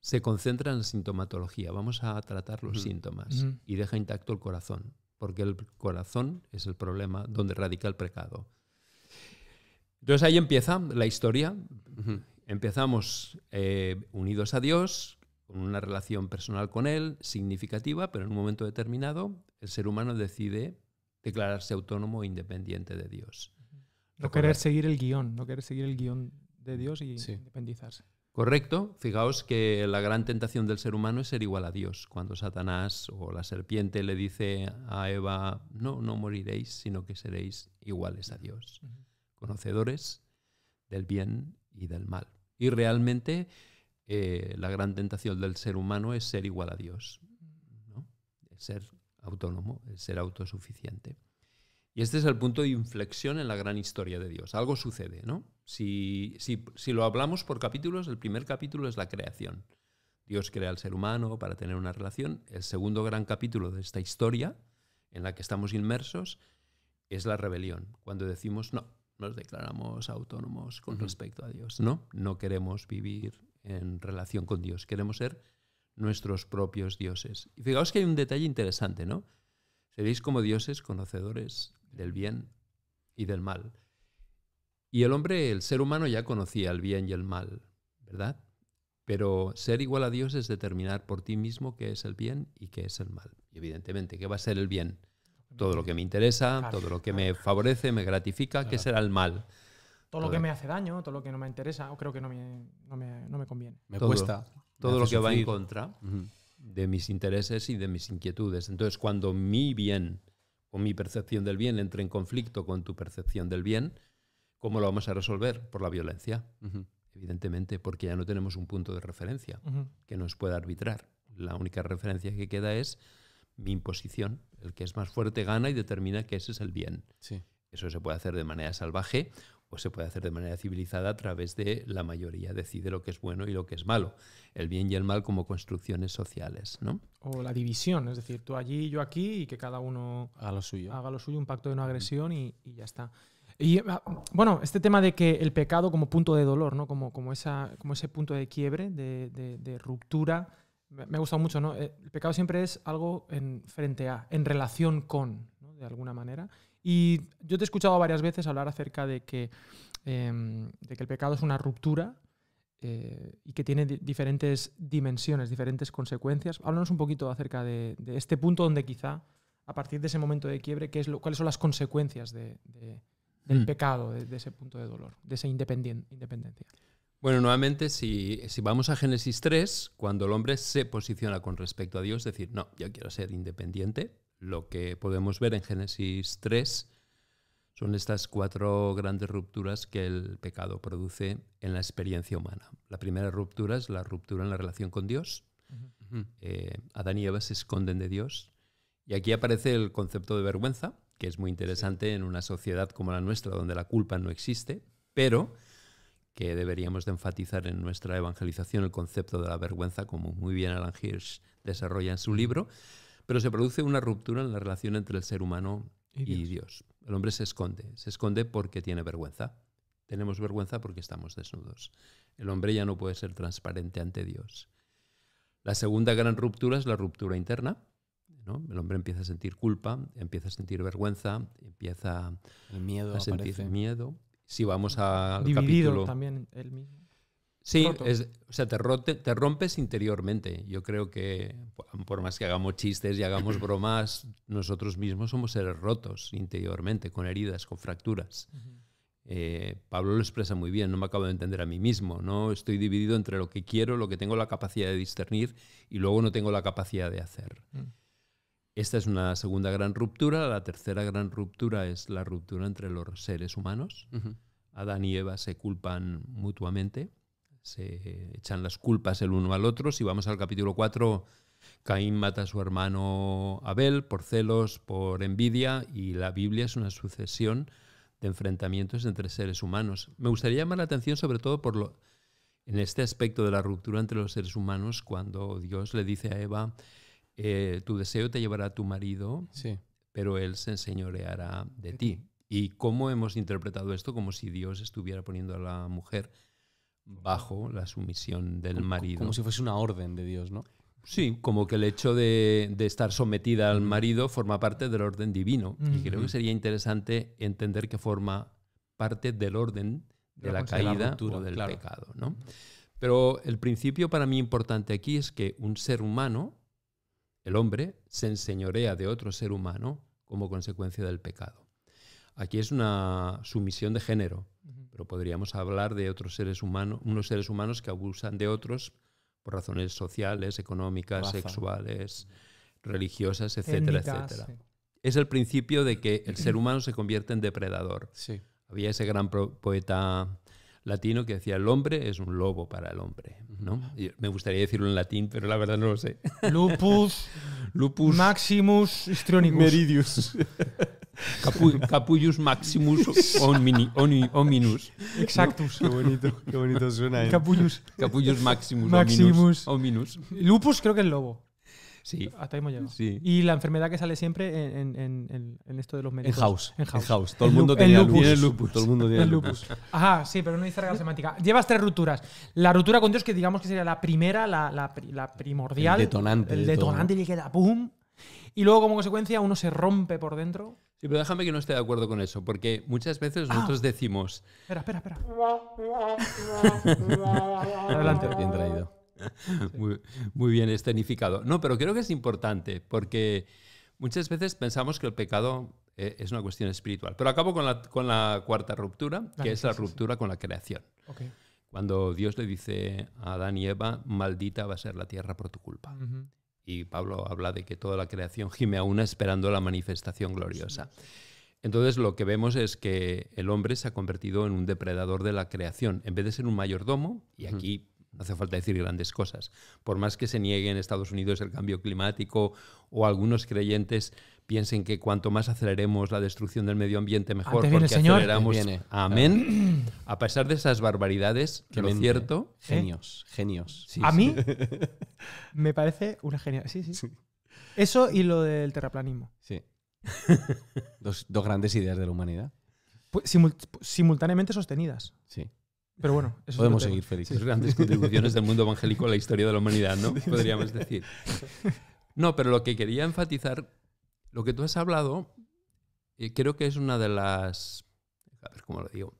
S3: se concentra en la sintomatología, vamos a tratar los mm. síntomas mm. y deja intacto el corazón, porque el corazón es el problema donde radica el pecado. Entonces ahí empieza la historia, empezamos eh, unidos a Dios, con una relación personal con Él, significativa, pero en un momento determinado el ser humano decide declararse autónomo e independiente de Dios.
S1: No querer seguir el guión, no querer seguir el guión de Dios y
S2: independizarse.
S3: Correcto, fijaos que la gran tentación del ser humano es ser igual a Dios. Cuando Satanás o la serpiente le dice a Eva, no, no moriréis, sino que seréis iguales a Dios, conocedores del bien y del mal. Y realmente eh, la gran tentación del ser humano es ser igual a Dios, ¿no? ser autónomo, el ser autosuficiente. Y este es el punto de inflexión en la gran historia de Dios. Algo sucede, ¿no? Si, lo hablamos por capítulos, el primer capítulo es la creación. Dios crea al ser humano para tener una relación. El segundo gran capítulo de esta historia en la que estamos inmersos es la rebelión, cuando decimos no, nos declaramos autónomos con respecto a Dios, no, no queremos vivir en relación con Dios, queremos ser nuestros propios dioses. Y fijaos que hay un detalle interesante, ¿no? Seréis como dioses conocedores del bien y del mal. Y el hombre, el ser humano ya conocía el bien y el mal, ¿verdad? Pero ser igual a Dios es determinar por ti mismo qué es el bien y qué es el mal. Y evidentemente, ¿qué va a ser el bien? Todo lo que me interesa, todo lo que me favorece, me gratifica, ¿qué será el mal? Todo lo que
S1: me hace daño, todo lo que no me interesa, o creo que no me, conviene. Me
S3: cuesta todo lo que va en contra de mis intereses y de mis inquietudes. Entonces, cuando mi bien o mi percepción del bien entre en conflicto con tu percepción del bien, ¿cómo lo vamos a resolver? Por la violencia, evidentemente, porque ya no tenemos un punto de referencia que nos pueda arbitrar. La única referencia que queda es mi imposición. El que es más fuerte gana y determina que ese es el bien. Eso se puede hacer de manera salvaje pues se puede hacer de manera civilizada a través de la mayoría decide lo que es bueno y lo que es malo. El bien y el mal como construcciones sociales,
S1: O la división, es decir, tú allí, yo aquí y que cada uno haga lo suyo, haga lo suyo un pacto de no agresión y, ya está. Y ah, bueno, este tema de que el pecado como punto de dolor, ¿no? como, como, esa, como ese punto de quiebre, de, ruptura, me ha gustado mucho. Eh, el pecado siempre es algo en frente a, en relación con, de alguna manera. Y yo te he escuchado varias veces hablar acerca de que, em, de que el pecado es una ruptura eh, y que tiene diferentes dimensiones, diferentes consecuencias. Háblanos un poquito acerca de, este punto donde quizá, a partir de ese momento de quiebre, ¿qué es ¿cuáles son las consecuencias de, del hmm. pecado, de, ese punto de dolor, de esa independencia?
S3: Bueno, nuevamente, si, vamos a Génesis 3, cuando el hombre se posiciona con respecto a Dios, decir, no, yo quiero ser independiente, lo que podemos ver en Génesis 3 son estas cuatro grandes rupturas que el pecado produce en la experiencia humana. La primera ruptura es la ruptura en la relación con Dios. Eh, Adán y Eva se esconden de Dios. Y aquí aparece el concepto de vergüenza, que es muy interesante en una sociedad como la nuestra, donde la culpa no existe, pero que deberíamos de enfatizar en nuestra evangelización el concepto de la vergüenza, como muy bien Alan Hirsch desarrolla en su libro. Pero se produce una ruptura en la relación entre el ser humano y Dios. El hombre se esconde, se esconde porque tiene vergüenza. Tenemos vergüenza porque estamos desnudos. El hombre ya no puede ser transparente ante Dios. La segunda gran ruptura es la ruptura interna. El hombre empieza a sentir culpa, empieza a sentir vergüenza, empieza a sentir miedo. Si vamos al Dividido capítulo,
S1: también el mismo.
S3: Sí, o sea, te, rompes interiormente. Yo creo que por más que hagamos chistes y hagamos *clears throat* bromas, nosotros mismos somos seres rotos interiormente, con heridas, con fracturas. Eh, Pablo lo expresa muy bien, no me acabo de entender a mí mismo, ¿no? Estoy dividido entre lo que quiero, lo que tengo la capacidad de discernir y luego no tengo la capacidad de hacer. Mm. Esta es una segunda gran ruptura. La tercera gran ruptura es la ruptura entre los seres humanos. Adán y Eva se culpan mutuamente se echan las culpas el uno al otro. Si vamos al capítulo 4, Caín mata a su hermano Abel por celos, por envidia, y la Biblia es una sucesión de enfrentamientos entre seres humanos. Me gustaría llamar la atención sobre todo por lo, en este aspecto de la ruptura entre los seres humanos, cuando Dios le dice a Eva, eh, tu deseo te llevará a tu marido, pero él se enseñoreará de ti. ¿Y cómo hemos interpretado esto? Como si Dios estuviera poniendo a la mujer bajo la sumisión del marido. Como si fuese una orden de Dios, ¿no? Sí, como que el hecho de, estar sometida al marido forma parte del orden divino. Y creo que sería interesante entender que forma parte del orden de, la, caída o del pecado. ¿no? Pero el principio para mí importante aquí es que un ser humano, el hombre, se enseñorea de otro ser humano como consecuencia del pecado. Aquí es una sumisión de género. Pero podríamos hablar de otros seres humanos, unos seres humanos que abusan de otros por razones sociales, económicas, sexuales, religiosas, etcétera, etcétera. Es el principio de que el ser *clears throat* humano se convierte en depredador. Había ese gran poeta latino que decía el hombre es un lobo para el hombre. ¿no? me gustaría decirlo en latín, pero la verdad no lo sé.
S4: Lupus,
S3: *laughs* Lupus Maximus Histrionicus. Meridius. *laughs* Capullus Maximus Ominus. Exactus. Qué bonito, qué bonito suena. ¿eh? Capullus. Maximus, Ominus, Lupus
S1: creo que es lobo. Sí. Hasta ahí hemos llegado. Y la enfermedad que sale siempre en, esto de los médicos. En house. Todo el, mundo tiene lupus. lupus. Todo el mundo tiene lupus. Ajá, sí, pero no dice regla semántica. Llevas tres rupturas. La ruptura con Dios, que digamos que sería la primera, la, primordial. El detonante. El detonante y le queda ¡pum! Y luego, como consecuencia, uno se rompe por dentro
S3: pero déjame que no esté de acuerdo con eso, porque muchas veces ah. nosotros decimos. Espera, espera, espera. Adelante. Bien traído. *laughs* Muy, bien escenificado. No, pero creo que es importante, porque muchas veces pensamos que el pecado eh, es una cuestión espiritual. Pero acabo con la, con la cuarta ruptura, que es la ruptura con la creación. Cuando Dios le dice a Adán y Eva, maldita va a ser la tierra por tu culpa. Y Pablo habla de que toda la creación gime a una esperando la manifestación gloriosa. Entonces lo que vemos es que el hombre se ha convertido en un depredador de la creación. En vez de ser un mayordomo, y aquí no hace falta decir grandes cosas. Por más que se niegue en Estados Unidos el cambio climático o algunos creyentes piensen que cuanto más aceleremos la destrucción del medio ambiente, mejor, porque aceleramos. Amén. *clears throat* A pesar de esas barbaridades, lo cierto. ¿eh? Genios, genios. a mí
S2: *laughs*
S1: me parece una genial. Sí, sí, Eso y lo del terraplanismo.
S2: Sí. dos, grandes ideas de la humanidad.
S1: Pues simultáneamente sostenidas. Sí. Pero bueno,
S3: podemos seguir felices. Grandes contribuciones del mundo evangélico a la historia de la humanidad, ¿no? Podríamos decir. No, pero lo que quería enfatizar, lo que tú has hablado, eh, creo que es una de las, a ver cómo lo digo,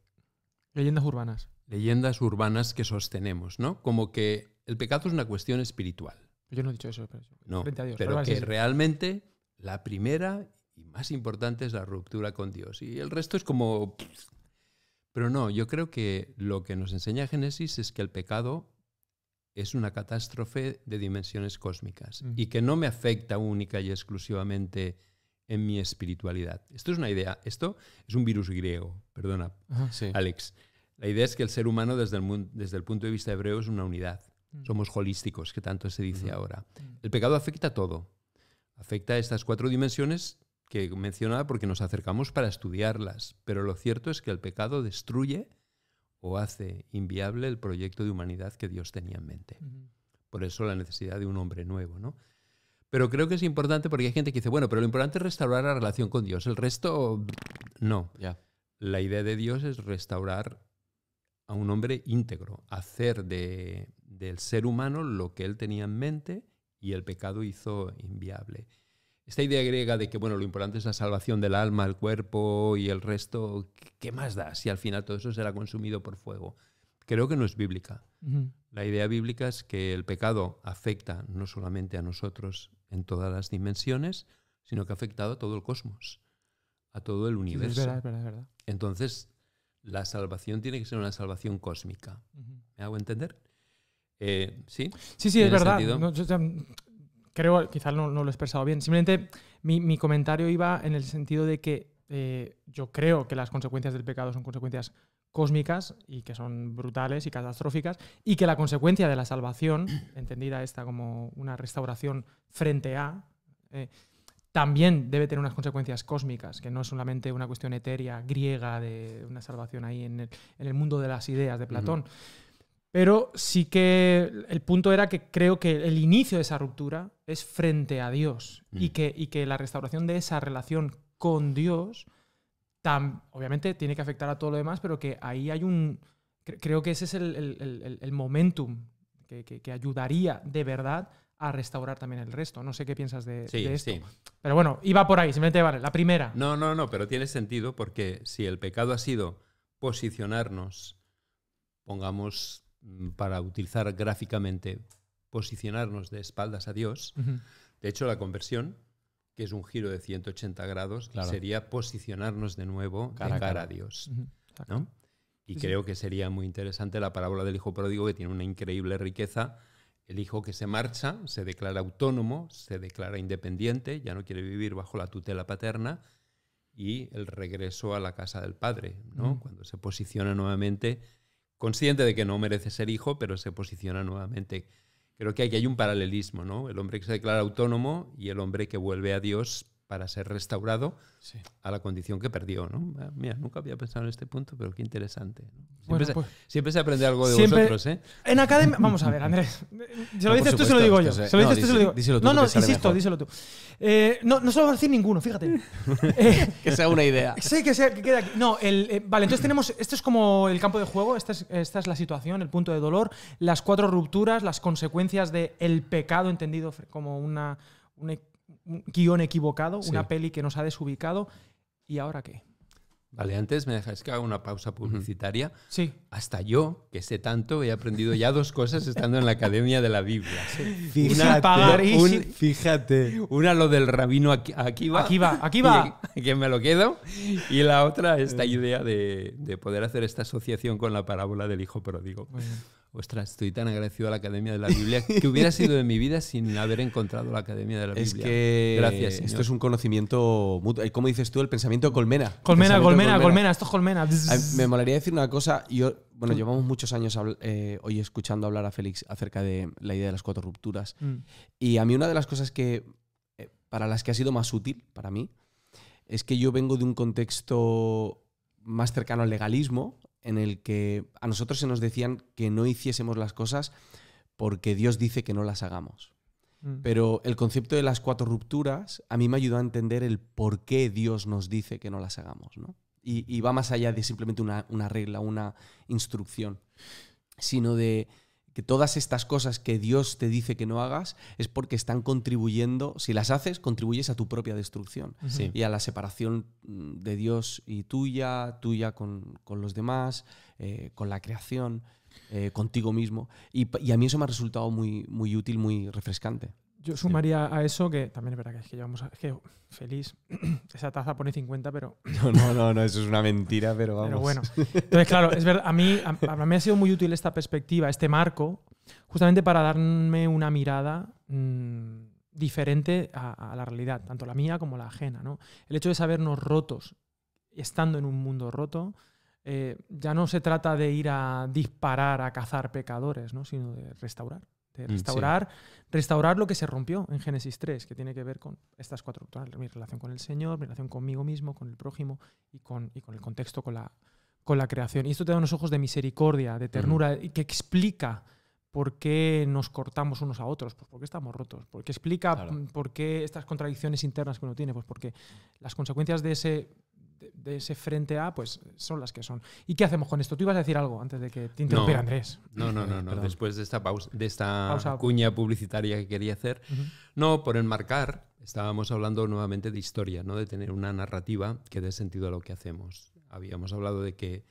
S1: leyendas urbanas.
S3: Leyendas urbanas que sostenemos, ¿no? Como que el pecado es una cuestión espiritual.
S1: Yo no he dicho eso, pero, No, pero, que
S3: realmente la primera y más importante es la ruptura con Dios. Y el resto es como pero no, yo creo que lo que nos enseña Génesis es que el pecado es una catástrofe de dimensiones cósmicas mm. y que no me afecta única y exclusivamente en mi espiritualidad. Esto es una idea, esto es un virus griego, perdona, Alex. La idea es que el ser humano desde el, desde el punto de vista hebreo es una unidad. Mm. Somos holísticos, que tanto se dice ahora. Mm. El pecado afecta a todo. Afecta a estas cuatro dimensiones que mencionaba porque nos acercamos para estudiarlas, pero lo cierto es que el pecado destruye o hace inviable el proyecto de humanidad que Dios tenía en mente. Por eso la necesidad de un hombre nuevo, ¿no? Pero creo que es importante porque hay gente que dice, bueno, pero lo importante es restaurar la relación con Dios, el resto no. La idea de Dios es restaurar a un hombre íntegro, hacer de, del ser humano lo que él tenía en mente y el pecado hizo inviable esta idea griega de que bueno, lo importante es la salvación del alma, el cuerpo y el resto, ¿qué más da si al final todo eso será consumido por fuego? Creo que no es bíblica. La idea bíblica es que el pecado afecta no solamente a nosotros en todas las dimensiones, sino que ha afectado a todo el cosmos, a todo el universo. es verdad, es verdad, Entonces, la salvación tiene que ser una salvación cósmica. ¿Me hago entender? Eh, sí, sí, sí es verdad
S1: creo, quizás no, lo he expresado bien, simplemente mi, comentario iba en el sentido de que eh, yo creo que las consecuencias del pecado son consecuencias cósmicas y que son brutales y catastróficas, y que la consecuencia de la salvación, *clears throat* entendida esta como una restauración frente a, eh, también debe tener unas consecuencias cósmicas, que no es solamente una cuestión etérea, griega, de una salvación ahí en el, mundo de las ideas de Platón. Pero sí que el punto era que creo que el inicio de esa ruptura es frente a Dios y, mm. que, y que la restauración de esa relación con Dios obviamente tiene que afectar a todo lo demás, pero que ahí hay un... creo que ese es el, momentum que, ayudaría de verdad a restaurar también el resto. No sé qué piensas de, esto. Pero bueno, iba por ahí, simplemente vale, la primera.
S3: No, no, no, pero tiene sentido porque si el pecado ha sido posicionarnos, pongamos Mm, para utilizar gráficamente, posicionarnos de espaldas a Dios. De hecho, la conversión, que es un giro de 180 grados, sería posicionarnos de nuevo cara, de cara, a Dios. ¿no? Y creo que sería muy interesante la parábola del hijo pródigo, que tiene una increíble riqueza. El hijo que se marcha, se declara autónomo, se declara independiente, ya no quiere vivir bajo la tutela paterna, y el regreso a la casa del padre, ¿no? Cuando se posiciona nuevamente consciente de que no merece ser hijo, pero se posiciona nuevamente. Creo que aquí hay un paralelismo, ¿no? El hombre que se declara autónomo y el hombre que vuelve a Dios para ser restaurado a la condición que perdió. ¿no? Ah, mira, nunca había pensado en este punto, pero qué interesante. Pues siempre, se, aprende algo de vosotros. ¿eh? En academia. Vamos a ver, Andrés. *laughs* Se lo dices tú, se lo digo yo. Se lo dices tú, se lo digo. no, no, insisto, díselo
S1: tú. Eh, no, no se lo va a decir ninguno, fíjate. *laughs* Eh, que sea una idea. *laughs* Sí, que, sea, que quede aquí. No, el, eh, vale, entonces tenemos. Esto es como el campo de juego, esta es, esta es la situación, el punto de dolor, las cuatro rupturas, las consecuencias del pecado entendido como una un guión equivocado, una peli que nos ha desubicado. ¿Y ahora qué?
S3: Vale, antes me dejáis que haga una pausa publicitaria. Sí. Hasta yo, que sé tanto, he aprendido ya dos cosas estando en la Academia de la Biblia. Fíjate, una,
S1: fíjate.
S3: lo del rabino aquí, va. Aquí va, aquí va. me lo quedo. Y la otra, esta idea de, poder hacer esta asociación con la parábola del hijo pródigo. Ostras, estoy tan agradecido a la Academia de la Biblia que hubiera sido de mi vida sin haber encontrado la Academia de la Biblia. gracias. Esto es
S2: un conocimiento mutuo. Eh, ¿Cómo dices tú el pensamiento colmena? Colmena, colmena, colmena, esto es colmena. me molaría decir una cosa. Yo, bueno, llevamos muchos años eh, hoy escuchando hablar a Félix acerca de la idea de las cuatro rupturas. Mm. Y a mí una de las cosas que eh, para las que ha sido más útil para mí es que yo vengo de un contexto más cercano al legalismo en el que a nosotros se nos decían que no hiciésemos las cosas porque Dios dice que no las hagamos. Mm. Pero el concepto de las cuatro rupturas a mí me ayudó a entender el por qué Dios nos dice que no las hagamos. Y, va más allá de simplemente una, una regla, una instrucción, sino de, que todas estas cosas que Dios te dice que no hagas es porque están contribuyendo, si las haces, contribuyes a tu propia destrucción y a la separación mm, de Dios y tuya, tuya con, los demás, eh, con la creación, eh, contigo mismo. Y, y, a mí eso me ha resultado muy, muy útil, muy refrescante.
S1: Yo sumaría a eso que también es verdad que es que llevamos que feliz. *clears throat* Esa taza pone 50, pero.
S2: *laughs* No, no, no, eso es una mentira, pero vamos. Pero bueno. *laughs*
S1: Entonces, claro, es verdad, a mí, a, ha sido muy útil esta perspectiva, este marco, justamente para darme una mirada mm, diferente a, la realidad, tanto la mía como la ajena. ¿no? El hecho de sabernos rotos, estando en un mundo roto, eh, ya no se trata de ir a disparar, a cazar pecadores, ¿no? sino de restaurar. Mm, restaurar, restaurar lo que se rompió en Génesis 3, que tiene que ver con estas cuatro, mi relación con el Señor, mi relación conmigo mismo, con el prójimo y con, y con el contexto, con la, con la creación. Y esto te da unos ojos de misericordia, de ternura, y que explica por qué nos cortamos unos a otros, pues porque estamos rotos, porque explica por qué estas contradicciones internas que uno tiene, pues porque las consecuencias de ese de, ese frente A, pues son las que son. ¿Y qué hacemos con esto? Tú ibas a decir algo antes de que te interrumpa Andrés. No, no, no, no.
S3: Después de esta pausa, de esta cuña publicitaria que quería hacer, no, por enmarcar, estábamos hablando nuevamente de historia, ¿no? De tener una narrativa que dé sentido a lo que hacemos. Habíamos hablado de que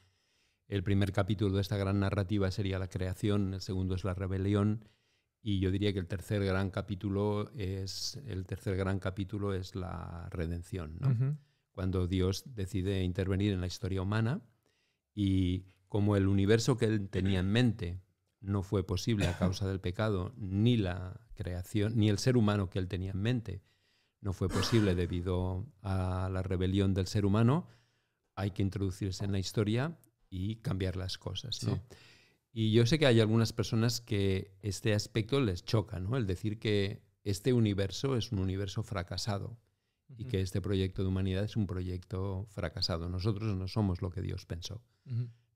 S3: el primer capítulo de esta gran narrativa sería la creación, el segundo es la rebelión. Y yo diría que el tercer gran capítulo es el tercer gran capítulo es la redención, ¿no? cuando Dios decide intervenir en la historia humana y como el universo que él tenía en mente no fue posible a causa del pecado, ni la creación, ni el ser humano que él tenía en mente no fue posible debido a la rebelión del ser humano, hay que introducirse en la historia y cambiar las cosas. Y yo sé que hay algunas personas que este aspecto les choca, ¿no? El decir que este universo es un universo fracasado y que este proyecto de humanidad es un proyecto fracasado. Nosotros no somos lo que Dios pensó,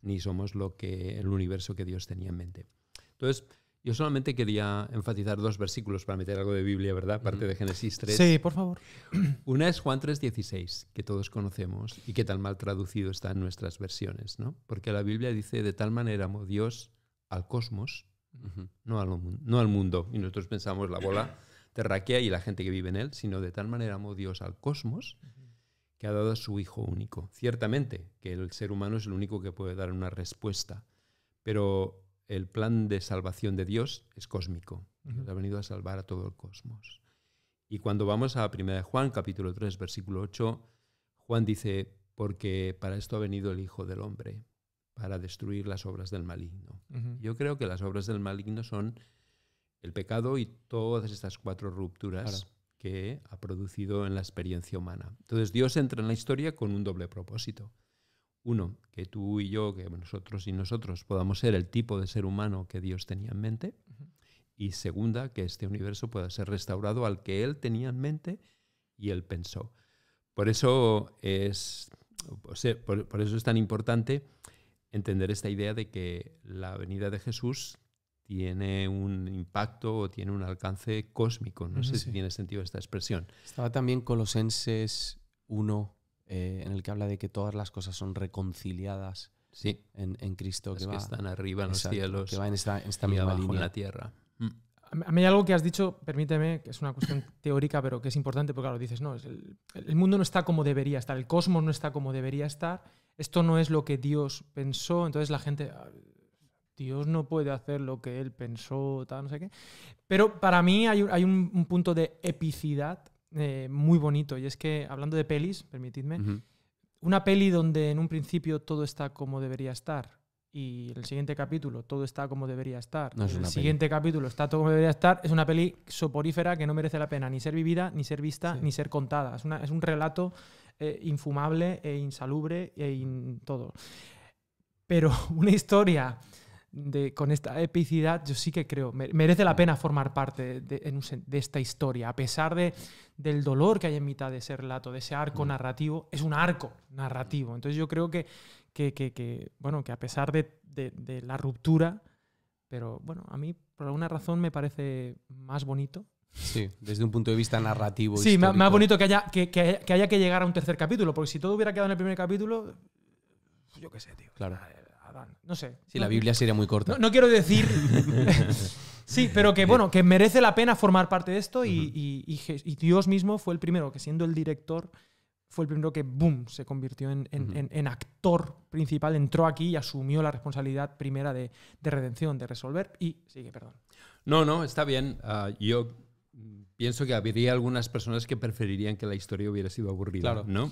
S3: ni somos lo que el universo que Dios tenía en mente. Entonces, yo solamente quería enfatizar dos versículos para meter algo de Biblia, ¿verdad? Parte de Génesis 3. Sí, por favor. *clears throat* Una es Juan 3:16, que todos conocemos y que tan mal traducido está en nuestras versiones, ¿no? Porque la Biblia dice, de tal manera amó Dios al cosmos, no, al, no al mundo. Y nosotros pensamos la bola *clears throat* terraquea y la gente que vive en él, sino de tal manera amó Dios al cosmos que ha dado a su Hijo único. Ciertamente que el ser humano es el único que puede dar una respuesta, pero el plan de salvación de Dios es cósmico. ha venido a salvar a todo el cosmos. Y cuando vamos a 1 Juan, capítulo 3, versículo 8, Juan dice, porque para esto ha venido el Hijo del Hombre, para destruir las obras del maligno. Yo creo que las obras del maligno son el pecado y todas estas cuatro rupturas que ha producido en la experiencia humana. Entonces Dios entra en la historia con un doble propósito. Uno, que tú y yo, que nosotros y nosotros podamos ser el tipo de ser humano que Dios tenía en mente. Y segunda, que este universo pueda ser restaurado al que Él tenía en mente y Él pensó. Por eso es, por eso es tan importante entender esta idea de que la venida de Jesús tiene un impacto o tiene un alcance cósmico. No sé si tiene sentido esta expresión.
S2: Estaba también Colosenses 1, eh, en el que habla de que todas las cosas son reconciliadas sí. en, Cristo. que, están arriba en los cielos. Que va en esta,
S3: en la tierra. Mm.
S1: A mí hay algo que has dicho, permíteme, que es una cuestión *coughs* teórica, pero que es importante, porque claro, dices, no, es el, el, mundo no está como debería estar, el cosmos no está como debería estar, esto no es lo que Dios pensó, entonces la gente, Dios no puede hacer lo que él pensó, tal, no sé qué. Pero para mí hay, un, punto de epicidad eh, muy bonito. Y es que, hablando de pelis, permitidme, una peli donde en un principio todo está como debería estar. Y el siguiente capítulo todo está como debería estar. el siguiente capítulo está todo como debería estar. Es una peli soporífera que no merece la pena ni ser vivida, ni ser vista, ni ser contada. Es, un relato eh, infumable e insalubre e todo. Pero *laughs* una historia con esta epicidad, yo sí que creo, merece la pena formar parte de, esta historia, a pesar del dolor que hay en mitad de ese relato, de ese arco mm. narrativo, es un arco narrativo. Entonces yo creo que, que, bueno, que a pesar de, la ruptura, pero bueno, a mí por alguna razón me parece más bonito.
S2: Sí, desde un punto de vista narrativo. Sí, más bonito
S1: que haya que, que haya que llegar a un tercer capítulo, porque si todo hubiera quedado en el primer capítulo, yo qué sé, tío. Claro. No sé. si la Biblia sería muy corta. No, quiero decir. *laughs* sí, pero que bueno, que merece la pena formar parte de esto y, Dios mismo fue el primero que siendo el director fue el primero que, boom, se convirtió en, actor principal, entró aquí y asumió la responsabilidad primera de, redención, de resolver y sigue, perdón.
S3: No, no, está bien. Ah, yo pienso que habría algunas personas que preferirían que la historia hubiera sido aburrida, eh, ¿no?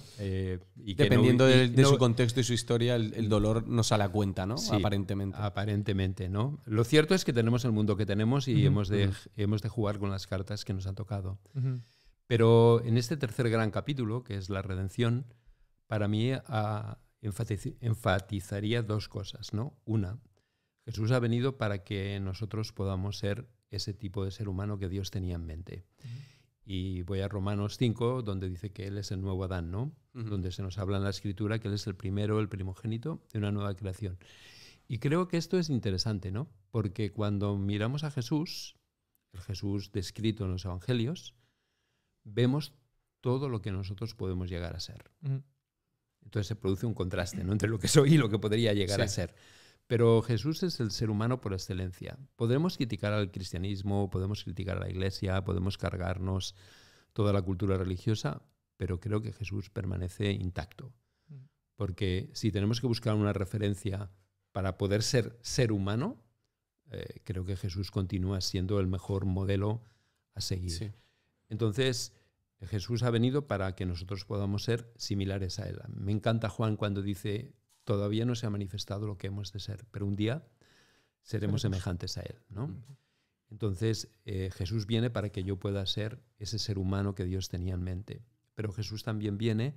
S3: Dependiendo de, su contexto y su historia, el, dolor nos sale a cuenta, ¿no? aparentemente. Aparentemente, ¿no? Lo cierto es que tenemos el mundo que tenemos y hemos, de, hemos de jugar con las cartas que nos ha tocado. Pero en este tercer gran capítulo, que es la redención, para mí ah, enfatizaría dos cosas, ¿no? Una, Jesús ha venido para que nosotros podamos ser ese tipo de ser humano que Dios tenía en mente. Y voy a Romanos 5, donde dice que Él es el nuevo Adán, ¿no? Donde se nos habla en la escritura que Él es el primero, el primogénito de una nueva creación. Y creo que esto es interesante, Porque cuando miramos a Jesús, el Jesús descrito en los Evangelios, vemos todo lo que nosotros podemos llegar a ser. Entonces se produce un contraste ¿no? entre lo que soy y lo que podría llegar a ser. Pero Jesús es el ser humano por excelencia. Podemos criticar al cristianismo, podemos criticar a la iglesia, podemos cargarnos toda la cultura religiosa, pero creo que Jesús permanece intacto. Mm. Porque si tenemos que buscar una referencia para poder ser ser humano, eh, creo que Jesús continúa siendo el mejor modelo a seguir. Entonces, Jesús ha venido para que nosotros podamos ser similares a Él. Me encanta Juan cuando dice, Todavía no se ha manifestado lo que hemos de ser, pero un día seremos semejantes a Él. ¿no? Entonces eh, Jesús viene para que yo pueda ser ese ser humano que Dios tenía en mente. Pero Jesús también viene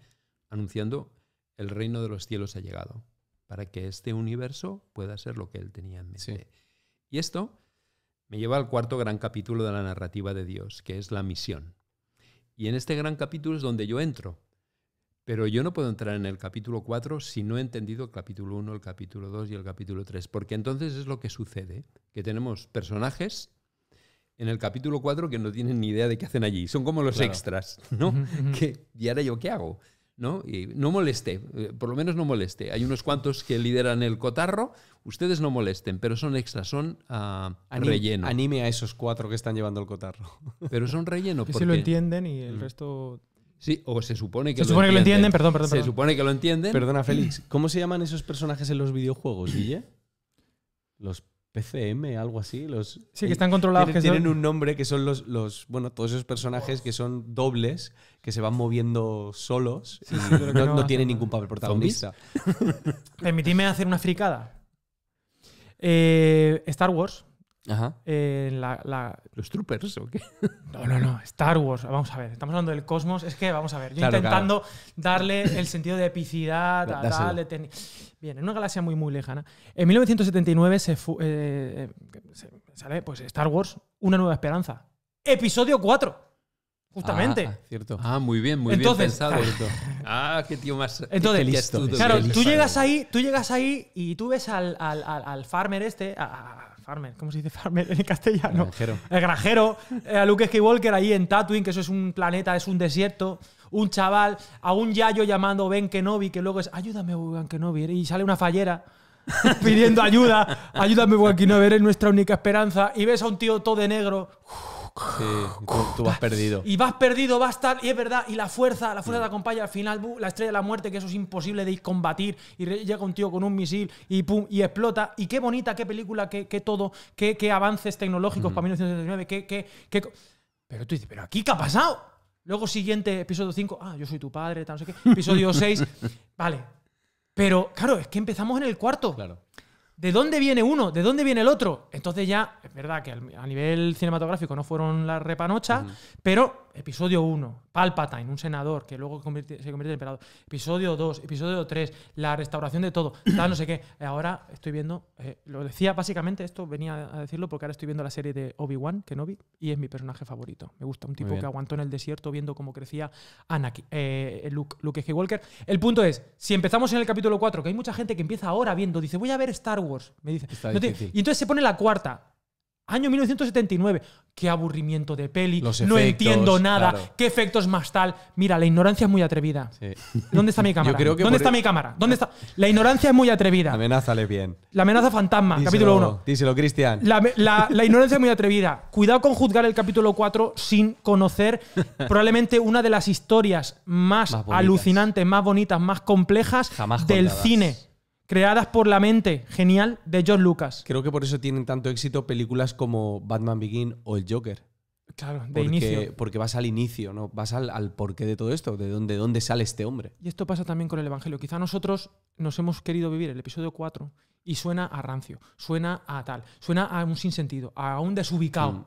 S3: anunciando el reino de los cielos ha llegado, para que este universo pueda ser lo que Él tenía en mente. Y esto me lleva al cuarto gran capítulo de la narrativa de Dios, que es la misión. Y en este gran capítulo es donde yo entro pero yo no puedo entrar en el capítulo 4 si no he entendido el capítulo 1, el capítulo 2 y el capítulo 3, porque entonces es lo que sucede, que tenemos personajes en el capítulo 4 que no tienen ni idea de qué hacen allí, son como los extras, ¿no? que, ¿Y ahora yo qué hago? ¿No? no moleste, eh, por lo menos no moleste. Hay unos cuantos que lideran el cotarro, ustedes no molesten, pero son extras, son ah, relleno. Anime a esos cuatro que están llevando el cotarro. Pero son relleno. Porque... Si lo entienden y
S1: el resto
S2: Sí, o se supone que, se lo, entienden. Perdón, perdón, Se supone que lo entienden. Perdona, Félix. ¿Cómo se llaman esos personajes en los videojuegos, Guille? Los PCM, algo así. Los, sí, que están controlados. Tienen, un nombre que son los, los, bueno, todos esos personajes que son dobles, que se van moviendo solos. no, tienen ningún papel protagonista.
S1: Permitidme hacer una fricada. Eh, Star Wars. Ajá. Eh, ¿Los troopers o qué? *laughs* No, no, no. Star Wars. Vamos a ver. Estamos hablando del cosmos. Es que, vamos a ver. Yo intentando darle el sentido de epicidad, a tal, de Bien, en una galaxia muy, muy lejana. En 1979 se, fu eh, sale pues, Star Wars, Una Nueva Esperanza. Episodio 4. Justamente. Ah,
S3: ah cierto. Ah, muy bien, muy bien pensado. Ah, qué tío más. Entonces, claro, tú llegas
S1: ahí, tú llegas ahí y tú ves al, al farmer este, a, farmer, ¿cómo se dice farmer en castellano? El Granjero. El granjero. Eh, a Luke Skywalker ahí en Tatooine, que eso es un planeta, es un desierto. Un chaval, a un yayo llamando Ben Kenobi, que luego es, ayúdame, Ben Kenobi, y sale una fallera. *laughs* pidiendo ayuda, ayúdame, Ben Kenobi, eres nuestra única esperanza. Y ves a un tío todo de negro.
S2: Sí, tú, vas perdido.
S1: Y vas perdido, vas estar, y es verdad, y la fuerza, la fuerza te acompaña al final, la estrella de la muerte, que eso es imposible de combatir, y llega un tío con un misil y pum, y explota, y qué bonita, qué película, qué, todo, qué, avances tecnológicos para 1979, qué, qué, Pero tú dices, pero aquí, ¿qué ha pasado? Luego siguiente, episodio 5, ah, yo soy tu padre, sé qué, episodio 6, *laughs* vale. Pero claro, es que empezamos en el cuarto. Claro. ¿De dónde viene uno? ¿De dónde viene el otro? Entonces ya, es verdad que a nivel cinematográfico no fueron las repanochas, pero episodio 1, Palpatine, un senador que luego se convierte en emperador. Episodio 2, episodio 3, la restauración de todo, no sé qué. Eh, ahora estoy viendo, eh, lo decía básicamente, esto venía a decirlo porque ahora estoy viendo la serie de Obi-Wan, que no vi, y es mi personaje favorito. Me gusta un tipo que aguantó en el desierto viendo cómo crecía Anakin, eh, Luke, Luke Skywalker. El punto es, si empezamos en el capítulo 4, que hay mucha gente que empieza ahora viendo, dice, voy a ver Star Wars, me dice. y entonces se pone la cuarta. Año 1979. Qué aburrimiento de peli. no entiendo nada. Qué efectos más tal. Mira, la ignorancia es muy atrevida. ¿Dónde está mi *laughs* cámara? ¿Dónde está e- mi cámara?
S2: ¿Dónde está? La ignorancia es muy atrevida. Amenázale bien.
S1: La amenaza fantasma, capítulo 1.
S2: Díselo, Cristian.
S1: La, ignorancia es muy atrevida. Cuidado con juzgar el capítulo 4 sin conocer probablemente una de las historias más, alucinantes, más bonitas, más complejas del cine
S2: creadas por la mente genial de George Lucas. Creo que por eso tienen tanto éxito películas como Batman Begin o El Joker. Claro, de inicio. Porque vas al inicio, ¿no? Vas al, porqué de todo esto, de dónde, dónde sale este hombre.
S1: Y esto pasa también con el Evangelio. Quizá nosotros nos hemos querido vivir el episodio 4 y suena a rancio, suena a tal, suena a un
S2: sinsentido, a un desubicado. Mm.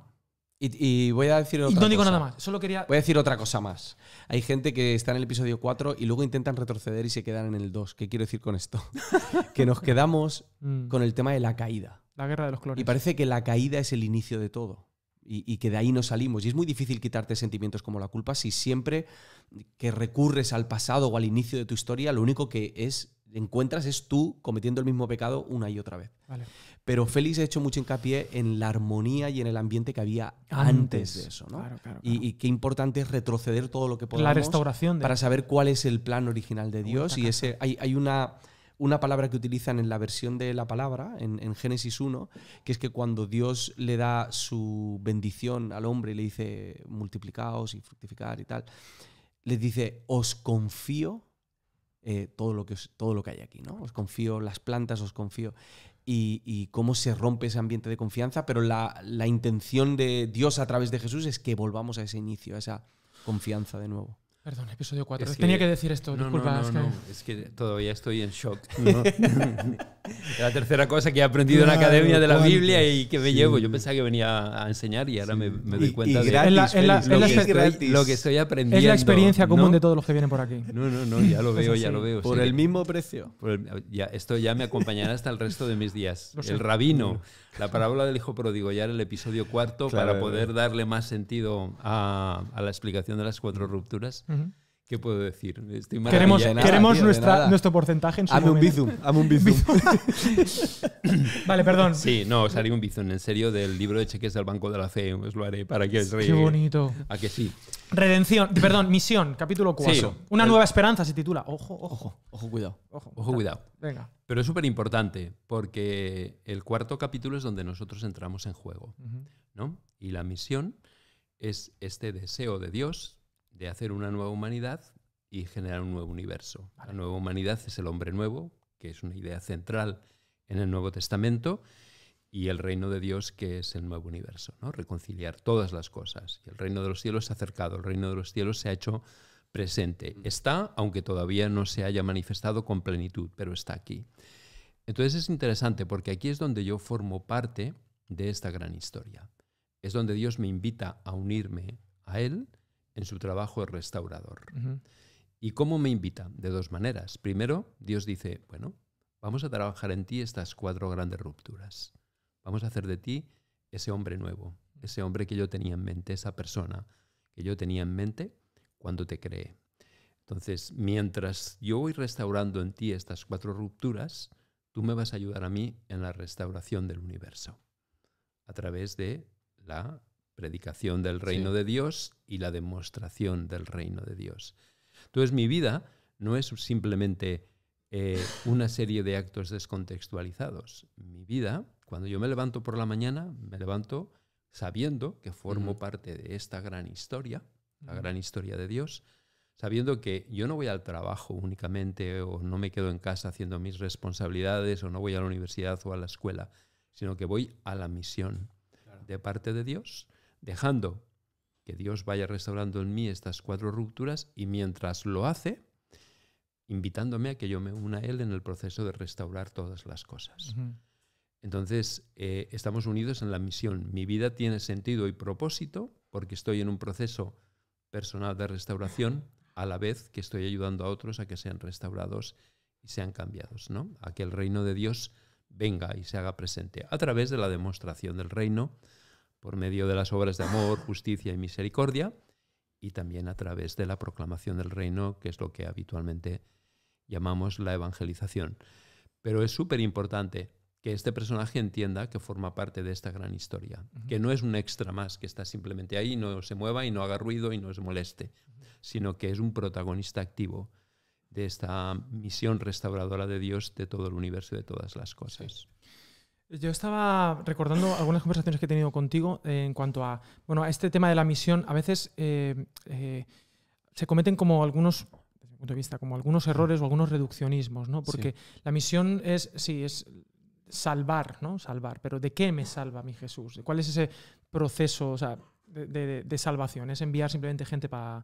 S2: Y, voy a decir otra no digo cosa. nada más, solo quería... Voy a decir otra cosa más. Hay gente que está en el episodio 4 y luego intentan retroceder y se quedan en el 2. ¿Qué quiero decir con esto? *laughs* que nos quedamos mm. con el tema de la caída.
S1: La guerra de los clones. Y parece
S2: que la caída es el inicio de todo. Y, y, que de ahí no salimos. Y es muy difícil quitarte sentimientos como la culpa si siempre que recurres al pasado o al inicio de tu historia, lo único que es encuentras es tú cometiendo el mismo pecado una y otra vez. Vale. Pero Félix ha hecho mucho hincapié en la armonía y en el ambiente que había antes, de eso, ¿no? Y, qué importante es retroceder todo lo que podamos. La restauración. Para saber cuál es el plan original de Dios. y ese hay, una una palabra que utilizan en la versión de la palabra, en, Génesis 1, que es que cuando Dios le da su bendición al hombre y le dice multiplicaos y fructificar y tal, les dice, os confío eh, todo, lo que, todo lo que hay aquí, ¿no? Os confío las plantas, os confío y, cómo se rompe ese ambiente de confianza, pero la intención de Dios a través de Jesús es que volvamos a ese inicio, a esa confianza
S3: de nuevo.
S1: Perdón, episodio 4. Tenía que decir esto, no, disculpa.
S3: No, no, es, que... todavía estoy en shock. *laughs* la tercera cosa que he aprendido en la Academia de la Biblia y que me llevo. Yo pensaba que venía a enseñar y ahora me, doy cuenta de lo, que aprendiendo. Es la experiencia común de
S1: todos los que vienen por aquí. No, no, no, ya lo *laughs* veo, ya lo veo. Por el mismo precio.
S3: ya, esto ya me acompañará hasta el resto de mis días. el rabino la parábola del hijo pródigo, ya el episodio cuarto, para poder darle más sentido a, la explicación de las cuatro rupturas. ¿Qué puedo decir? queremos, nuestro porcentaje en su hazme un bizum, un bizum. *laughs* vale, perdón. Sí, no, os haré un bizum, en serio, del libro de cheques del Banco de la Fe. Os lo haré para que os Qué bonito. A que sí.
S1: Redención, *clears throat* perdón, misión, capítulo 4. Una nueva esperanza se titula. Ojo, ojo. Ojo,
S3: ojo cuidado. ojo cuidado. Venga. Pero es súper importante porque el cuarto capítulo es donde nosotros entramos en juego. Y la misión es este deseo de Dios de hacer una nueva humanidad y generar un nuevo universo. La nueva humanidad es el hombre nuevo, que es una idea central en el Nuevo Testamento, y el reino de Dios, que es el nuevo universo, ¿no? reconciliar todas las cosas. Y el reino de los cielos se ha acercado, el reino de los cielos se ha hecho presente. Está, aunque todavía no se haya manifestado con plenitud, pero está aquí. Entonces es interesante porque aquí es donde yo formo parte de esta gran historia. Es donde Dios me invita a unirme a Él en su trabajo de restaurador. ¿Y cómo me invita? De dos maneras. Primero, Dios dice, bueno, vamos a trabajar en ti estas cuatro grandes rupturas. Vamos a hacer de ti ese hombre nuevo, ese hombre que yo tenía en mente, esa persona que yo tenía en mente, cuando te cree. Entonces, mientras yo voy restaurando en ti estas cuatro rupturas, tú me vas a ayudar a mí en la restauración del universo, a través de la predicación del reino de Dios y la demostración del reino de Dios. Entonces, mi vida no es simplemente eh, una serie de actos descontextualizados. Mi vida, cuando yo me levanto por la mañana, me levanto sabiendo que formo parte de esta gran historia, la gran historia de Dios, sabiendo que yo no voy al trabajo únicamente o no me quedo en casa haciendo mis responsabilidades o no voy a la universidad o a la escuela, sino que voy a la misión de parte de Dios, dejando que Dios vaya restaurando en mí estas cuatro rupturas y mientras lo hace, invitándome a que yo me una a Él en el proceso de restaurar todas las cosas. Entonces, eh, estamos unidos en la misión. Mi vida tiene sentido y propósito porque estoy en un proceso personal de restauración a la vez que estoy ayudando a otros a que sean restaurados y sean cambiados, ¿no? A que el reino de Dios venga y se haga presente a través de la demostración del reino por medio de las obras de amor, justicia y misericordia y también a través de la proclamación del reino, que es lo que habitualmente llamamos la evangelización. Pero es súper importante que este personaje entienda que forma parte de esta gran historia, que no es un extra más que está simplemente ahí, no se mueva y no haga ruido y no se moleste, sino que es un protagonista activo de esta misión restauradora de Dios de todo el universo y de todas las cosas.
S1: Yo estaba recordando algunas conversaciones que he tenido contigo eh, en cuanto a, bueno, a este tema de la misión. A veces eh, eh, se cometen como algunos desde punto de vista, como algunos errores o algunos reduccionismos, ¿no? Porque la misión es, sí, es salvar, ¿no? Salvar, pero ¿de qué me salva mi Jesús? ¿Cuál es ese proceso o sea, de, salvación? ¿Es enviar simplemente gente para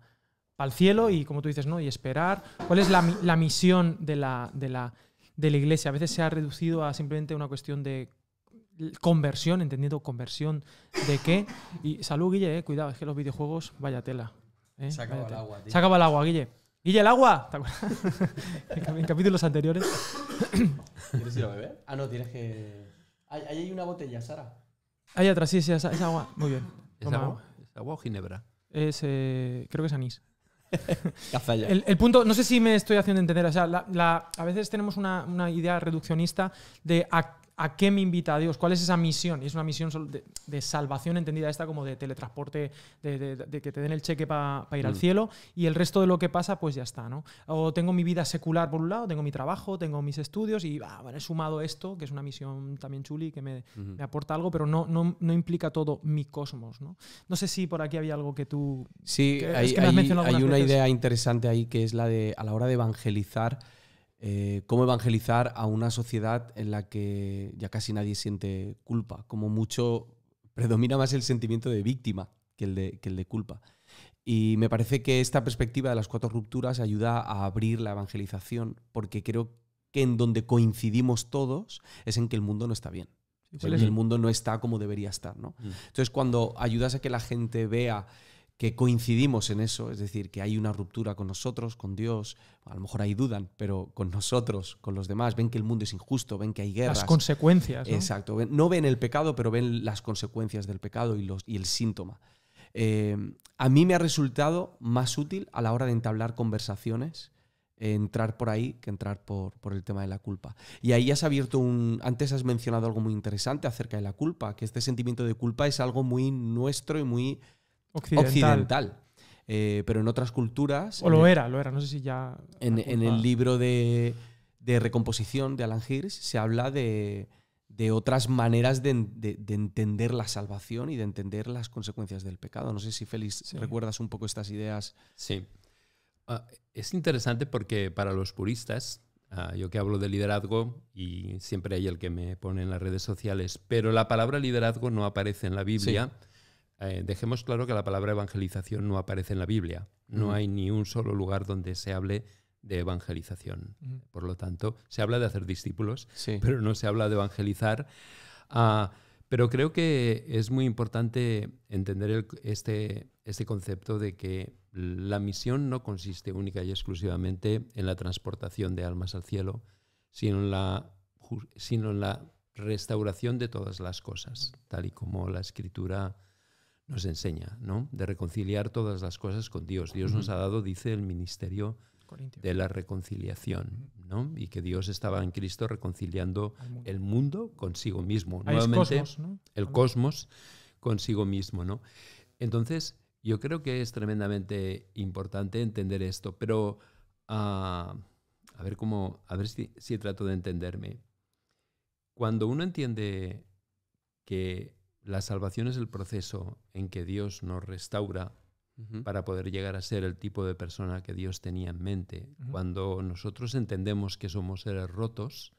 S1: el cielo y, como tú dices, ¿no? Y esperar. ¿Cuál es la, misión de la, de, la, de la iglesia? A veces se ha reducido a simplemente una cuestión de conversión, entendiendo conversión de qué. Y salud, Guille, eh, cuidado, es que los videojuegos, vaya tela. Eh, se acaba el agua, Se acaba el agua, Guille. ¡Y el agua! ¿Te acuerdas? *laughs* en capítulos anteriores. *coughs*
S2: ¿Quieres ir a beber? Ah, no, tienes que. Ahí hay, una botella, Sara.
S1: Ahí atrás, sí, sí, es agua. Muy bien. ¿Es agua?
S3: ¿Es agua o ginebra?
S1: Es, eh, creo que es
S3: anís. *laughs* el,
S1: el, punto, no sé si me estoy haciendo entender, o sea, a veces tenemos una, una idea reduccionista de ¿A qué me invita a Dios? ¿Cuál es esa misión? Y es una misión de, salvación entendida esta como de teletransporte, de, que te den el cheque para ir al mm. cielo y el resto de lo que pasa, pues ya está, ¿no? O tengo mi vida secular por un lado, tengo mi trabajo, tengo mis estudios y ah, he sumado esto, que es una misión también chuli que me, aporta algo, pero no, no, implica todo mi cosmos, ¿no? sé si por aquí había algo que tú... Sí, hay, una idea
S2: interesante ahí que es la de a la hora de evangelizar eh, cómo evangelizar a una sociedad en la que ya casi nadie siente culpa, como mucho predomina más el sentimiento de víctima que el de, culpa. Y me parece que esta perspectiva de las cuatro rupturas ayuda a abrir la evangelización, porque creo que en donde coincidimos todos es en que el mundo no está bien. el mundo no está como debería estar, ¿no? Mm. Entonces, cuando ayudas a que la gente vea que coincidimos en eso, es decir, que hay una ruptura con nosotros, con Dios, a lo mejor ahí dudan, pero con nosotros, con los demás, ven que el mundo es injusto, ven que hay guerras. Las
S1: consecuencias. Exacto,
S2: no ven el pecado, pero ven las consecuencias del pecado y, los, y el síntoma. Eh, a mí me ha resultado más útil a la hora de entablar conversaciones entrar por ahí que entrar por, por, el tema de la culpa. Y ahí has abierto un... Antes has mencionado algo muy interesante acerca de la culpa, que este sentimiento de culpa es algo muy nuestro y muy occidental. Eh, pero en otras culturas. O lo era,
S1: lo era, no sé si ya.
S2: En, el libro de, recomposición de Alan Hirsch se habla de, otras maneras de, entender la salvación y de entender las consecuencias del pecado. No sé si, Félix, recuerdas un poco estas ideas.
S3: Sí. Ah, es interesante porque para los puristas, ah, yo que hablo de liderazgo y siempre hay el que me pone en las redes sociales, pero la palabra liderazgo no aparece en la Biblia. Eh, dejemos claro que la palabra evangelización no aparece en la Biblia. No mm. hay ni un solo lugar donde se hable de evangelización. Mm. Por lo tanto, se habla de hacer discípulos, pero no se habla de evangelizar. Ah, pero creo que es muy importante entender este, este, concepto de que la misión no consiste única y exclusivamente en la transportación de almas al cielo, sino la, sino en la restauración de todas las cosas, tal y como la escritura nos enseña, ¿no? De reconciliar todas las cosas con Dios. Dios nos ha dado, dice el ministerio de la reconciliación, ¿no? Y que Dios estaba en Cristo reconciliando el mundo consigo mismo. Ah, Nuevamente, el cosmos, consigo mismo, ¿no? Entonces, yo creo que es tremendamente importante entender esto, pero ah, a ver cómo, a ver si trato de entenderme. Cuando uno entiende que la salvación es el proceso en que Dios nos restaura para poder llegar a ser el tipo de persona que Dios tenía en mente. Cuando nosotros entendemos que somos seres rotos,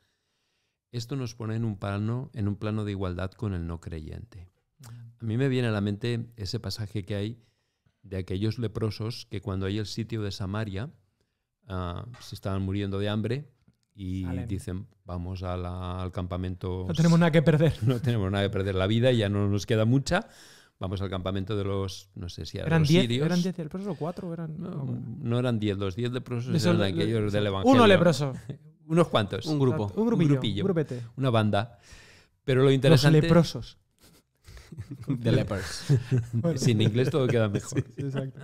S3: esto nos pone en un plano, en un plano de igualdad con el no creyente. A mí me viene a la mente ese pasaje que hay de aquellos leprosos que cuando hay el sitio de Samaria ah, se estaban muriendo de hambre y dicen, vamos al campamento. No tenemos nada que perder. *laughs* No tenemos nada que perder la vida, ya no nos queda mucha. Vamos al campamento de los, no sé si eran los diez, sirios. ¿Eran
S1: 10 leprosos o 4? Eran,
S3: no, no, eran 10, los 10 leprosos de eran aquellos del Evangelio. Uno leproso. *laughs* Unos cuantos. Un grupo. Un, grupillo, un grupete. Una banda. Pero lo interesante... Los leprosos.
S4: The *laughs* Lepers. Sin inglés todo queda mejor. exacto.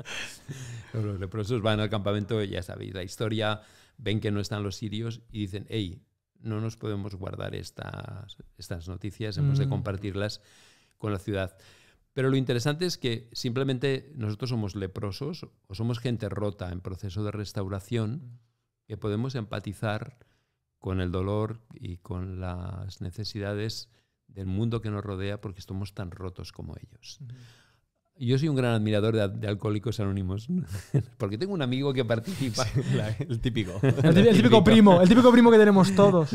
S3: Los leprosos van al campamento, ya sabéis, la historia ven que no están los sirios y dicen, hey, no nos podemos guardar estas, estas noticias, hemos de mm. compartirlas con la ciudad. Pero lo interesante es que simplemente nosotros somos leprosos o somos gente rota en proceso de restauración mm. que podemos empatizar con el dolor y con las necesidades del mundo que nos rodea porque estamos tan rotos como ellos. Yo soy un gran admirador de, Alcohólicos Anónimos, *laughs* porque tengo un amigo que participa. el, típico. *laughs* el, típico, primo, el típico primo que tenemos todos.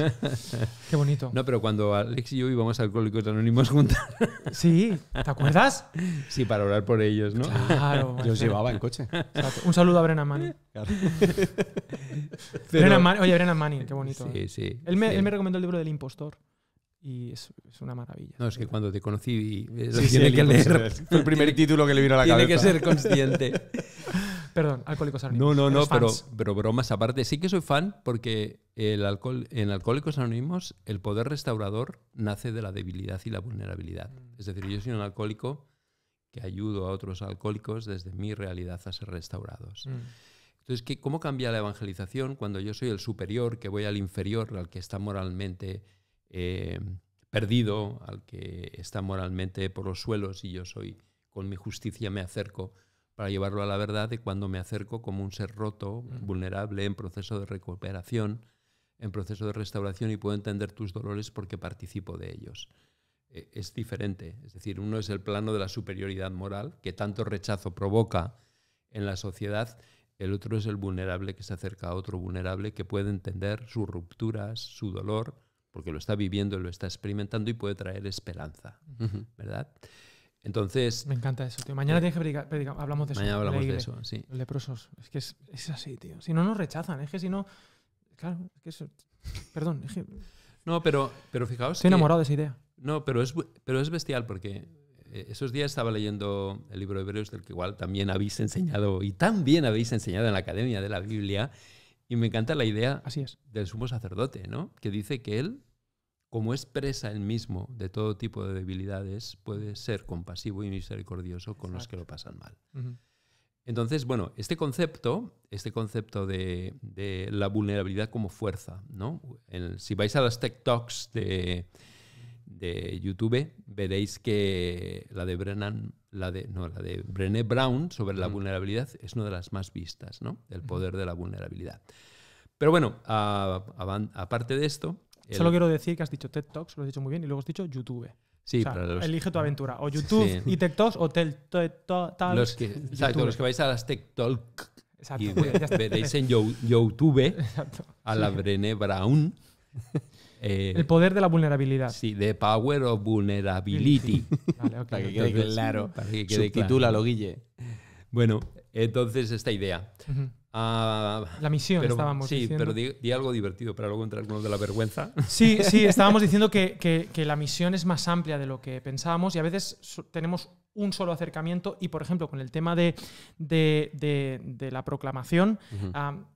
S3: *laughs* Qué bonito. No, pero cuando Alex y yo íbamos a Alcohólicos Anónimos juntos. Sí, ¿te acuerdas? Sí, para orar por ellos, ¿no? Claro. Yo llevaba en coche. Un saludo a Brennan Manning. Oye, Brennan Manning, qué bonito. Sí, ¿eh? Él me, él
S1: me recomendó el libro del impostor y es, una maravilla.
S3: No, es que cuando te conocí, eh, Fue el primer *laughs* título que le vino a la cabeza. Tiene que ser consciente. *laughs* Perdón, Alcohólicos Anónimos. No, no, no, pero, pero, bromas aparte. Sí que soy fan porque el alcohol, en Alcohólicos Anónimos el poder restaurador nace de la debilidad y la vulnerabilidad. Mm. Es decir, yo soy un alcohólico que ayudo a otros alcohólicos desde mi realidad a ser restaurados. Mm. Entonces, ¿qué, ¿cómo cambia la evangelización cuando yo soy el superior, que voy al inferior, al que está moralmente eh, perdido, al que está moralmente por los suelos y yo soy, con mi justicia me acerco para llevarlo a la verdad de cuando me acerco como un ser roto, mm. vulnerable, en proceso de recuperación, en proceso de restauración y puedo entender tus dolores porque participo de ellos. Eh, es diferente, es decir, uno es el plano de la superioridad moral que tanto rechazo provoca en la sociedad, el otro es el vulnerable que se acerca a otro vulnerable que puede entender sus rupturas, su dolor, porque lo está viviendo, lo está experimentando y puede traer esperanza, ¿verdad? Entonces. Me
S1: encanta eso, tío. Mañana eh, tienes que Hablamos de eso. Mañana hablamos de eso, sí. Leprosos. Es que es, así, tío. Si no nos rechazan, es que si no. Claro, Perdón, es que.
S3: No, pero, pero fijaos. Estoy enamorado de esa idea. No, pero es, pero es bestial porque eh, esos días estaba leyendo el libro de Hebreos, del que igual también habéis enseñado y también habéis enseñado en la Academia de la Biblia. Y me encanta la idea Así es. del sumo sacerdote, ¿no? Que dice que él, como expresa él mismo de todo tipo de debilidades, puede ser compasivo y misericordioso con los que lo pasan mal. Entonces, bueno, este concepto, este concepto de, la vulnerabilidad como fuerza, ¿no? si vais a las Tech Talks de, de YouTube, veréis que la de Brennan la de, no, la de Brené Brown sobre la mm. vulnerabilidad es una de las más vistas, ¿no? El poder de la vulnerabilidad. Pero bueno, aparte de esto... Solo quiero
S1: decir que has dicho TED Talks, lo has dicho muy bien, y luego has dicho YouTube. Sí, elige tu aventura. O YouTube y TED Talks o Tel Talks. exacto, los que vais
S3: a las TED Talks y *laughs* veréis en YouTube a la Brené Brown *laughs* Eh, el poder de la vulnerabilidad. Sí, de Power of Vulnerability. vale, Para que quede claro. que quede lo Guille. Bueno, entonces esta idea. Ah, la misión, estábamos estábamos sí, pero di, algo divertido para luego entrar con lo de la vergüenza. Sí, sí, *laughs*
S1: estábamos diciendo que, la misión es más amplia de lo que pensábamos y a veces tenemos un solo acercamiento y, por ejemplo, con el tema de, de, la proclamación,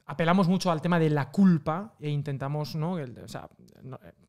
S1: apelamos mucho al tema de la culpa e intentamos, ¿no? Eh,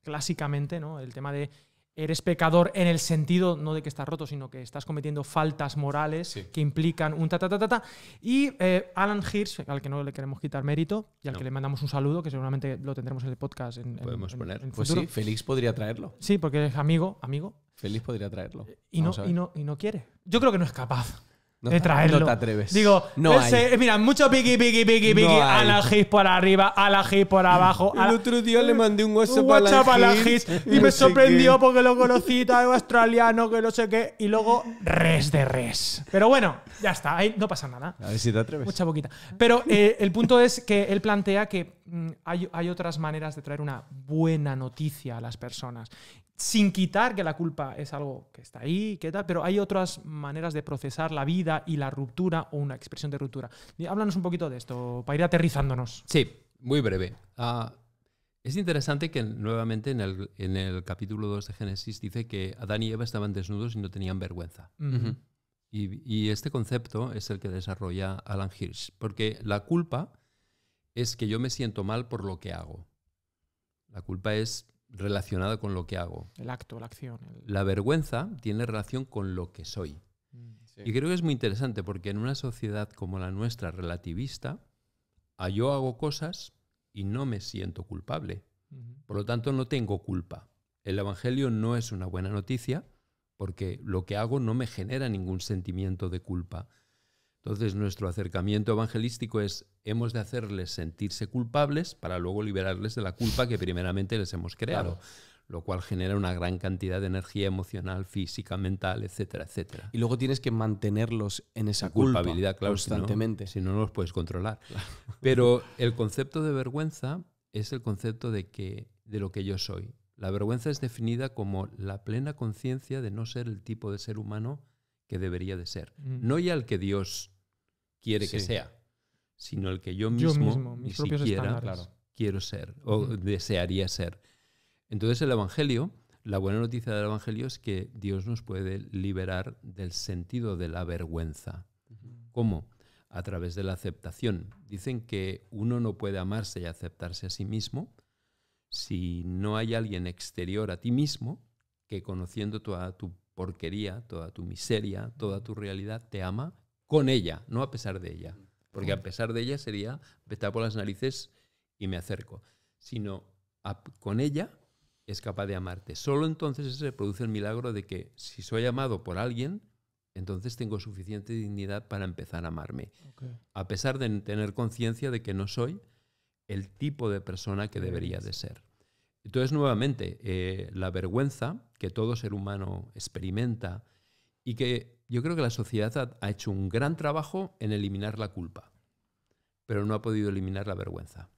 S1: clásicamente, ¿no? el tema de eres pecador en el sentido no de que estás roto, sino que estás cometiendo faltas morales que implican un ta ta ta ta. Y eh, Alan Hirsch, al que no le queremos quitar mérito y al que le mandamos un saludo, que seguramente lo tendremos en el podcast. En, Podemos poner. pues sí,
S2: Félix podría traerlo.
S1: Sí, porque es amigo, amigo.
S2: Feliz podría traerlo. Eh, y no,
S1: y, no, y no quiere. Yo creo que no es capaz. de traerlo. No te atreves. Digo, no mira, mucho piqui, piqui, piqui, piqui. la alajis por arriba, a alajis por abajo. El otro día le mandé un WhatsApp, WhatsApp a Alajis y me sorprendió porque lo conocí, tal, australiano, que no sé qué. Y luego, res de res. Pero bueno, ya está, ahí no pasa nada. A
S2: ver si te atreves. Mucha
S1: poquita. Pero eh, el punto es que él plantea que mm, hay, hay otras maneras de traer una buena noticia a las personas sin quitar que la culpa es algo que está ahí, pero hay otras maneras de procesar la vida y la ruptura o una expresión de ruptura. Háblanos un poquito de esto para ir
S3: aterrizándonos. Sí, muy breve. Ah, es interesante que nuevamente en el, en el capítulo 2 de Génesis dice que Adán y Eva estaban desnudos y no tenían vergüenza. y, y, este concepto es el que desarrolla Alan Hirsch, porque la culpa es que yo me siento mal por lo que hago. La culpa es Relacionada con lo que hago.
S1: El acto, la acción.
S3: La vergüenza tiene relación con lo que soy. Mm, y creo que es muy interesante porque en una sociedad como la nuestra, relativista, a yo hago cosas y no me siento culpable. Por lo tanto, no tengo culpa. El Evangelio no es una buena noticia porque lo que hago no me genera ningún sentimiento de culpa. Entonces nuestro acercamiento evangelístico es, hemos de hacerles sentirse culpables para luego liberarles de la culpa que primeramente les hemos creado. lo cual genera una gran cantidad de energía emocional, física, mental, etcétera, etcétera. Y luego tienes que mantenerlos en esa culpa culpabilidad, constantemente. Si no, no los puedes controlar. *laughs* Pero el concepto de vergüenza es el concepto de que de lo que yo soy. La vergüenza es definida como la plena conciencia de no ser el tipo de ser humano que debería de ser, mm. no ya al que Dios quiere que sea, sino el que yo mismo, quiero ser o desearía ser. Entonces el Evangelio, la buena noticia del Evangelio es que Dios nos puede liberar del sentido de la vergüenza. ¿Cómo? A través de la aceptación. Dicen que uno no puede amarse y aceptarse a sí mismo si no hay alguien exterior a ti mismo que conociendo toda tu porquería, toda tu miseria, toda tu realidad, te ama con ella, no a pesar de ella. Porque a pesar de ella sería me por las narices y me acerco. Sino con ella es capaz de amarte. Solo entonces se produce el milagro de que si soy amado por alguien, entonces tengo suficiente dignidad para empezar a amarme. A pesar de tener conciencia de que no soy el tipo de persona que debería de ser. Entonces, nuevamente, eh, la vergüenza que todo ser humano experimenta y que yo creo que la sociedad ha, hecho un gran trabajo en eliminar la culpa, pero no ha podido eliminar la vergüenza.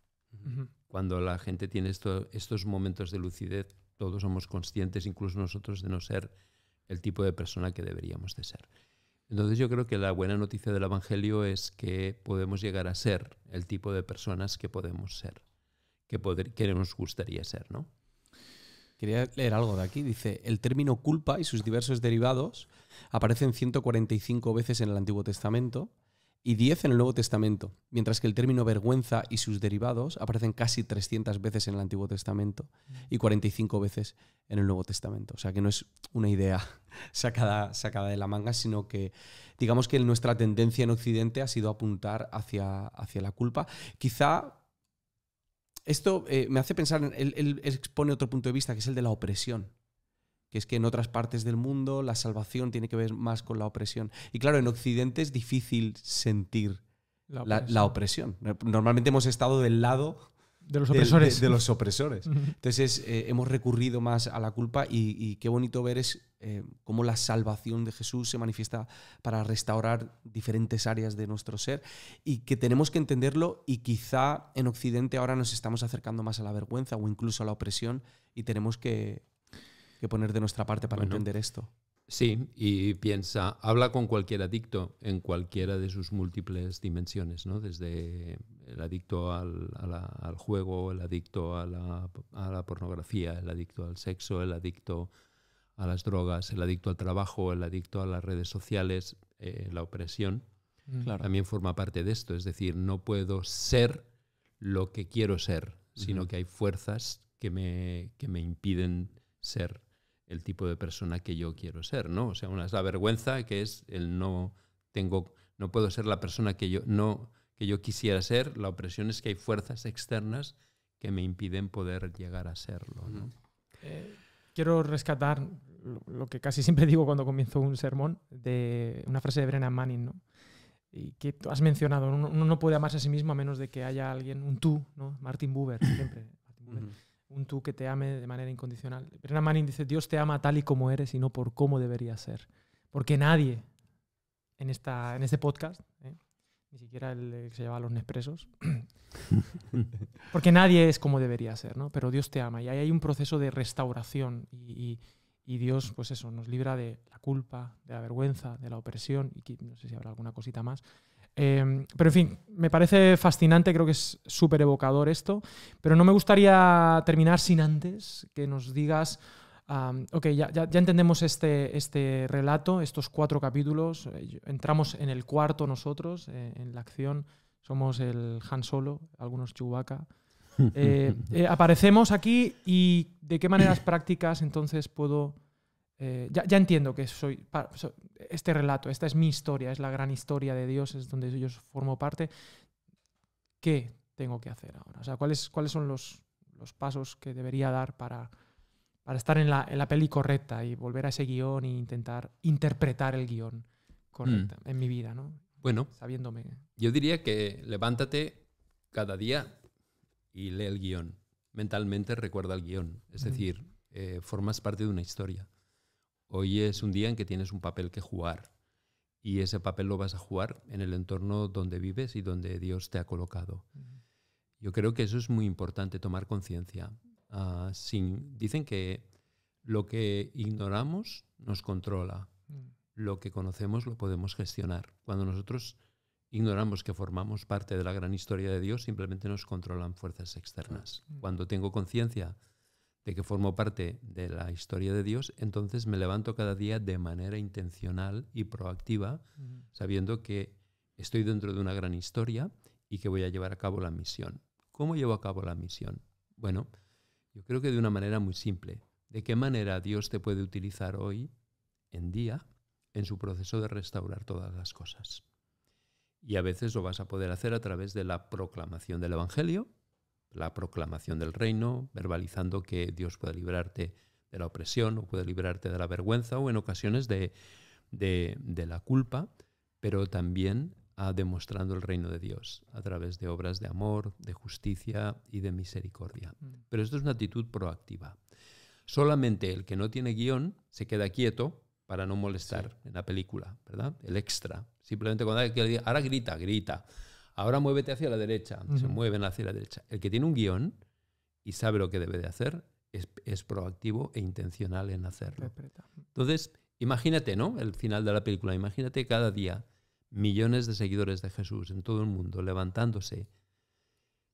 S3: Cuando la gente tiene estos momentos de lucidez, todos somos conscientes, incluso nosotros, de no ser el tipo de persona que deberíamos de ser. Entonces yo creo que la buena noticia del Evangelio es que podemos llegar a ser el tipo de personas que podemos ser, que, que nos gustaría ser, ¿no?
S2: Quería leer algo de aquí. Dice, el término culpa y sus diversos derivados aparecen 145 veces en el Antiguo Testamento y 10 en el Nuevo Testamento, mientras que el término vergüenza y sus derivados aparecen casi 300 veces en el Antiguo Testamento y 45 veces en el Nuevo Testamento. O sea que no es una idea *laughs* sacada, sacada de la manga, sino que digamos que nuestra tendencia en Occidente ha sido apuntar hacia, hacia la culpa. Quizá esto eh, me hace pensar, él, expone otro punto de vista, que es el de la opresión, que es que en otras partes del mundo la salvación tiene que ver más con la opresión. Y claro, en Occidente es difícil sentir la opresión. Normalmente hemos estado del lado de los opresores. De, los opresores. *laughs* Entonces eh, hemos recurrido más a la culpa y, qué bonito ver es eh, cómo la salvación de Jesús se manifiesta para restaurar diferentes áreas de nuestro ser y que tenemos que entenderlo y quizá en Occidente ahora nos estamos acercando más a la vergüenza o incluso a la opresión y tenemos que, poner de nuestra parte para entender esto.
S3: Sí, y piensa, habla con cualquier adicto en cualquiera de sus múltiples dimensiones, ¿no? Desde el adicto al, al juego, el adicto a la, a la, pornografía, el adicto al sexo, el adicto a las drogas, el adicto al trabajo, el adicto a las redes sociales, eh, la opresión. Mm. También forma parte de esto, es decir, no puedo ser lo que quiero ser, sino que hay fuerzas que me, que me impiden ser el tipo de persona que yo quiero ser, ¿no? O sea, una es la vergüenza, que es el no tengo, no puedo ser la persona que yo no que yo quisiera ser. La opresión es que hay fuerzas externas que me impiden poder llegar a serlo.
S4: Eh,
S1: quiero rescatar lo que casi siempre digo cuando comienzo un sermón de una frase de Brennan Manning, ¿no? Y que tú has mencionado, uno no puede amarse a sí mismo a menos de que haya alguien, un tú, ¿no? Martin Buber, siempre. Buber un tú que te ame de manera incondicional. Brennan Manning dice, Dios te ama tal y como eres y no por cómo debería ser. Porque nadie en, esta, en este podcast, ¿eh? ni siquiera el que se llama los Nespresos, *laughs* porque nadie es como debería ser, ¿no? Pero Dios te ama y ahí hay un proceso de restauración y, Dios, pues eso, nos libra de la culpa, de la vergüenza, de la opresión y no sé si habrá alguna cosita más, Em, pero en fin, me parece fascinante, creo que es súper evocador esto, pero no me gustaría terminar sin antes que nos digas, ok, ya, entendemos este, este relato, estos cuatro capítulos, eh, entramos en el cuarto nosotros, eh, en la acción, somos el Han Solo, algunos Chewbacca. *laughs* Eh, aparecemos aquí y de qué maneras *clears throat* prácticas entonces puedo eh, ya, ya, entiendo que soy, este relato, esta es mi historia, es la gran historia de Dios, es donde yo formo parte. ¿Qué tengo que hacer ahora? O sea, ¿cuáles, cuáles son los, los pasos que debería dar para, para estar en la, en la, peli correcta y volver a ese guión e intentar interpretar el guión correcto mm. en mi vida, ¿no? Bueno, sabiéndome.
S3: Yo diría que levántate cada día y lee el guión. Mentalmente recuerda el guión. Es decir, eh, formas parte de una historia. Hoy es un día en que tienes un papel que jugar y ese papel lo vas a jugar en el entorno donde vives y donde Dios te ha colocado. Yo creo que eso es muy importante, tomar conciencia. Ah, sin, dicen que lo que ignoramos nos controla, mm. lo que conocemos lo podemos gestionar. Cuando nosotros ignoramos que formamos parte de la gran historia de Dios, simplemente nos controlan fuerzas externas. Mm. Cuando tengo conciencia de que formo parte de la historia de Dios, entonces me levanto cada día de manera intencional y proactiva, sabiendo que estoy dentro de una gran historia y que voy a llevar a cabo la misión. ¿Cómo llevo a cabo la misión? Bueno, yo creo que de una manera muy simple. ¿De qué manera Dios te puede utilizar hoy en día en su proceso de restaurar todas las cosas? Y a veces lo vas a poder hacer a través de la proclamación del Evangelio, la proclamación del reino, verbalizando que Dios puede librarte de la opresión o puede librarte de la vergüenza o en ocasiones de, la culpa, pero también ha ah, demostrando el reino de Dios a través de obras de amor, de justicia y de misericordia. Mm. Pero esto es una actitud proactiva. Solamente el que no tiene guión se queda quieto para no molestar en la película, ¿verdad? El extra. Simplemente cuando hay ahora grita, grita ahora muévete hacia la derecha. Se mueven hacia la derecha. El que tiene un guión y sabe lo que debe de hacer es, es proactivo e intencional en hacerlo. Entonces, imagínate, ¿no? El final de la película. Imagínate cada día millones de seguidores de Jesús en todo el mundo levantándose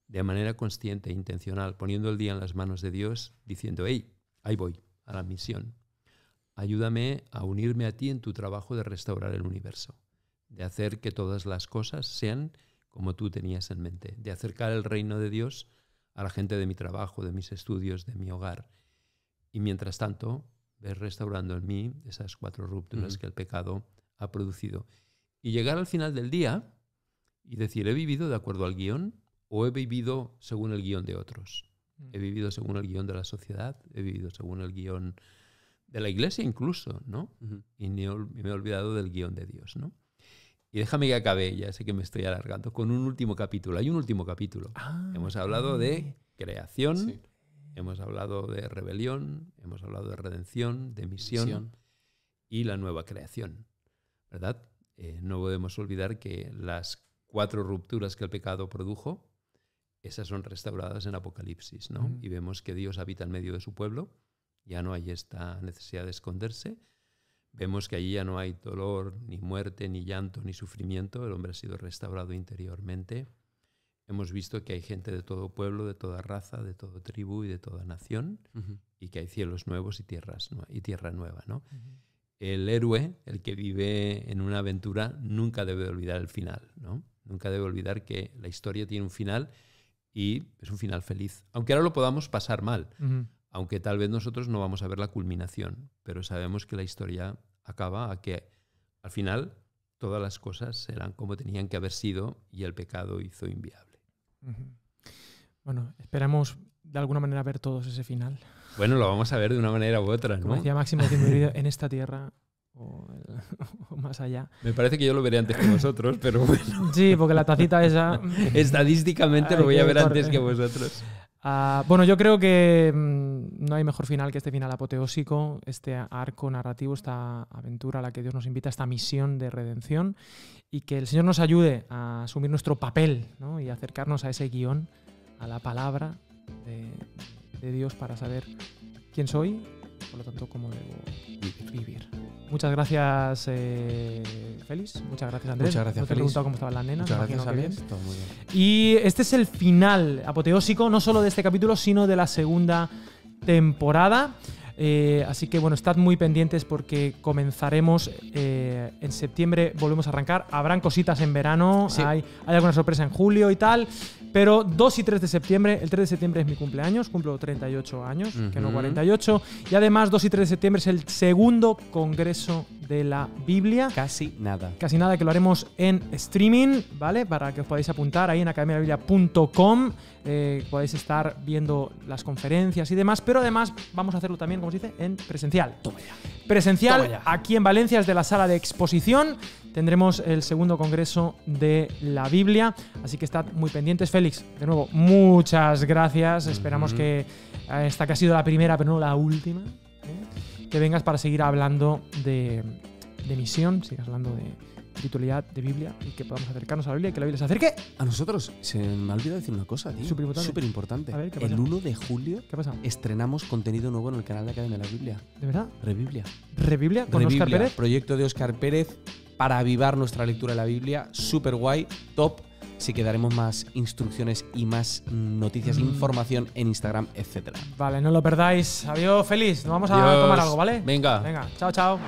S3: de manera consciente e intencional, poniendo el día en las manos de Dios, diciendo, hey, ahí voy, a la misión. Ayúdame a unirme a ti en tu trabajo de restaurar el universo, de hacer que todas las cosas sean como tú tenías en mente, de acercar el reino de Dios a la gente de mi trabajo, de mis estudios, de mi hogar. Y mientras tanto, ves restaurando en mí esas cuatro rupturas que el pecado ha producido. Y llegar al final del día y decir, he vivido de acuerdo al guión o he vivido según el guión de otros. Mm. He vivido según el guión de la sociedad, he vivido según el guión de la iglesia incluso, ¿no? Y me he olvidado del guión de Dios, ¿no? Y déjame que acabe, ya sé que me estoy alargando, con un último capítulo. Hay un último capítulo. Ah, hemos hablado de creación, hemos hablado de rebelión, hemos hablado de redención, de misión, y la nueva creación. ¿Verdad? Eh, no podemos olvidar que las cuatro rupturas que el pecado produjo, esas son restauradas en Apocalipsis, ¿no? Y vemos que Dios habita en medio de su pueblo, ya no hay esta necesidad de esconderse, Vemos que allí ya no hay dolor, ni muerte, ni llanto, ni sufrimiento. El hombre ha sido restaurado interiormente. Hemos visto que hay gente de todo pueblo, de toda raza, de toda tribu y de toda nación, y que hay cielos nuevos y, tierras y tierra nueva. ¿no? El héroe, el que vive en una aventura, nunca debe olvidar el final. ¿no? Nunca debe olvidar que la historia tiene un final y es un final feliz. Aunque ahora lo podamos pasar mal, aunque tal vez nosotros no vamos a ver la culminación, pero sabemos que la historia acaba a que al final todas las cosas serán como tenían que haber sido y el pecado hizo inviable.
S1: Bueno, esperamos de alguna manera ver todos ese final.
S3: Bueno, lo vamos a ver de una manera u otra, ¿no? decía Máximo vivido *laughs*
S1: en esta tierra *laughs* o, más allá.
S3: Me parece que yo lo veré antes que vosotros, pero bueno. Sí, porque la tacita esa... *laughs* Estadísticamente lo voy a ver antes que vosotros.
S1: Ah, bueno, yo creo que mm, no hay mejor final que este final apoteósico, este arco narrativo, esta aventura a la que Dios nos invita, esta misión de redención, y que el Señor nos ayude a asumir nuestro papel y acercarnos a ese guión, a la palabra de, Dios para saber quién soy, por lo tanto, cómo debo vivir. Muchas gracias, eh, Félix. Muchas gracias, Andrés. Muchas gracias, no te he preguntado cómo estaban las nenas. Muchas gracias, Todo muy bien. Y este es el final apoteósico, no solo de este capítulo, sino de la segunda temporada. Eh, así que bueno, estad muy pendientes porque comenzaremos eh, en septiembre, volvemos a arrancar. Habrán cositas en verano, hay, hay, alguna sorpresa en julio y tal, pero 2 y 3 de septiembre, el 3 de septiembre es mi cumpleaños, cumplo 38 años, que no 48, y además 2 y 3 de septiembre es el segundo Congreso de la Biblia. Casi nada. Casi nada, que lo haremos en streaming, ¿vale? Para que os podáis apuntar ahí en academiabiblia.com. Eh, podéis estar viendo las conferencias y demás, pero además vamos a hacerlo también, como se dice, en presencial. Presencial aquí en Valencia, de la sala de exposición. Tendremos el segundo congreso de la Biblia, así que estad muy pendientes. Félix, de nuevo, muchas gracias. Esperamos que eh, esta que ha sido la primera, pero no la última que vengas para seguir hablando de, misión, sigas hablando de titularidad de Biblia y que podamos acercarnos a la Biblia y que la Biblia se acerque.
S2: A nosotros se me ha olvidado decir una cosa, tío. Súper importante. El 1 de julio ¿Qué estrenamos contenido nuevo en el canal de Academia de la Biblia. ¿De verdad? Rebiblia. ¿Rebiblia con Oscar Pérez? Proyecto de Oscar Pérez para avivar nuestra lectura de la Biblia. Súper guay, top Así que daremos más instrucciones y más noticias, mm. información en Instagram, etcétera.
S1: Vale, no lo perdáis. Adiós, feliz. Nos vamos a tomar algo, ¿vale? Venga. Venga, chao, chao.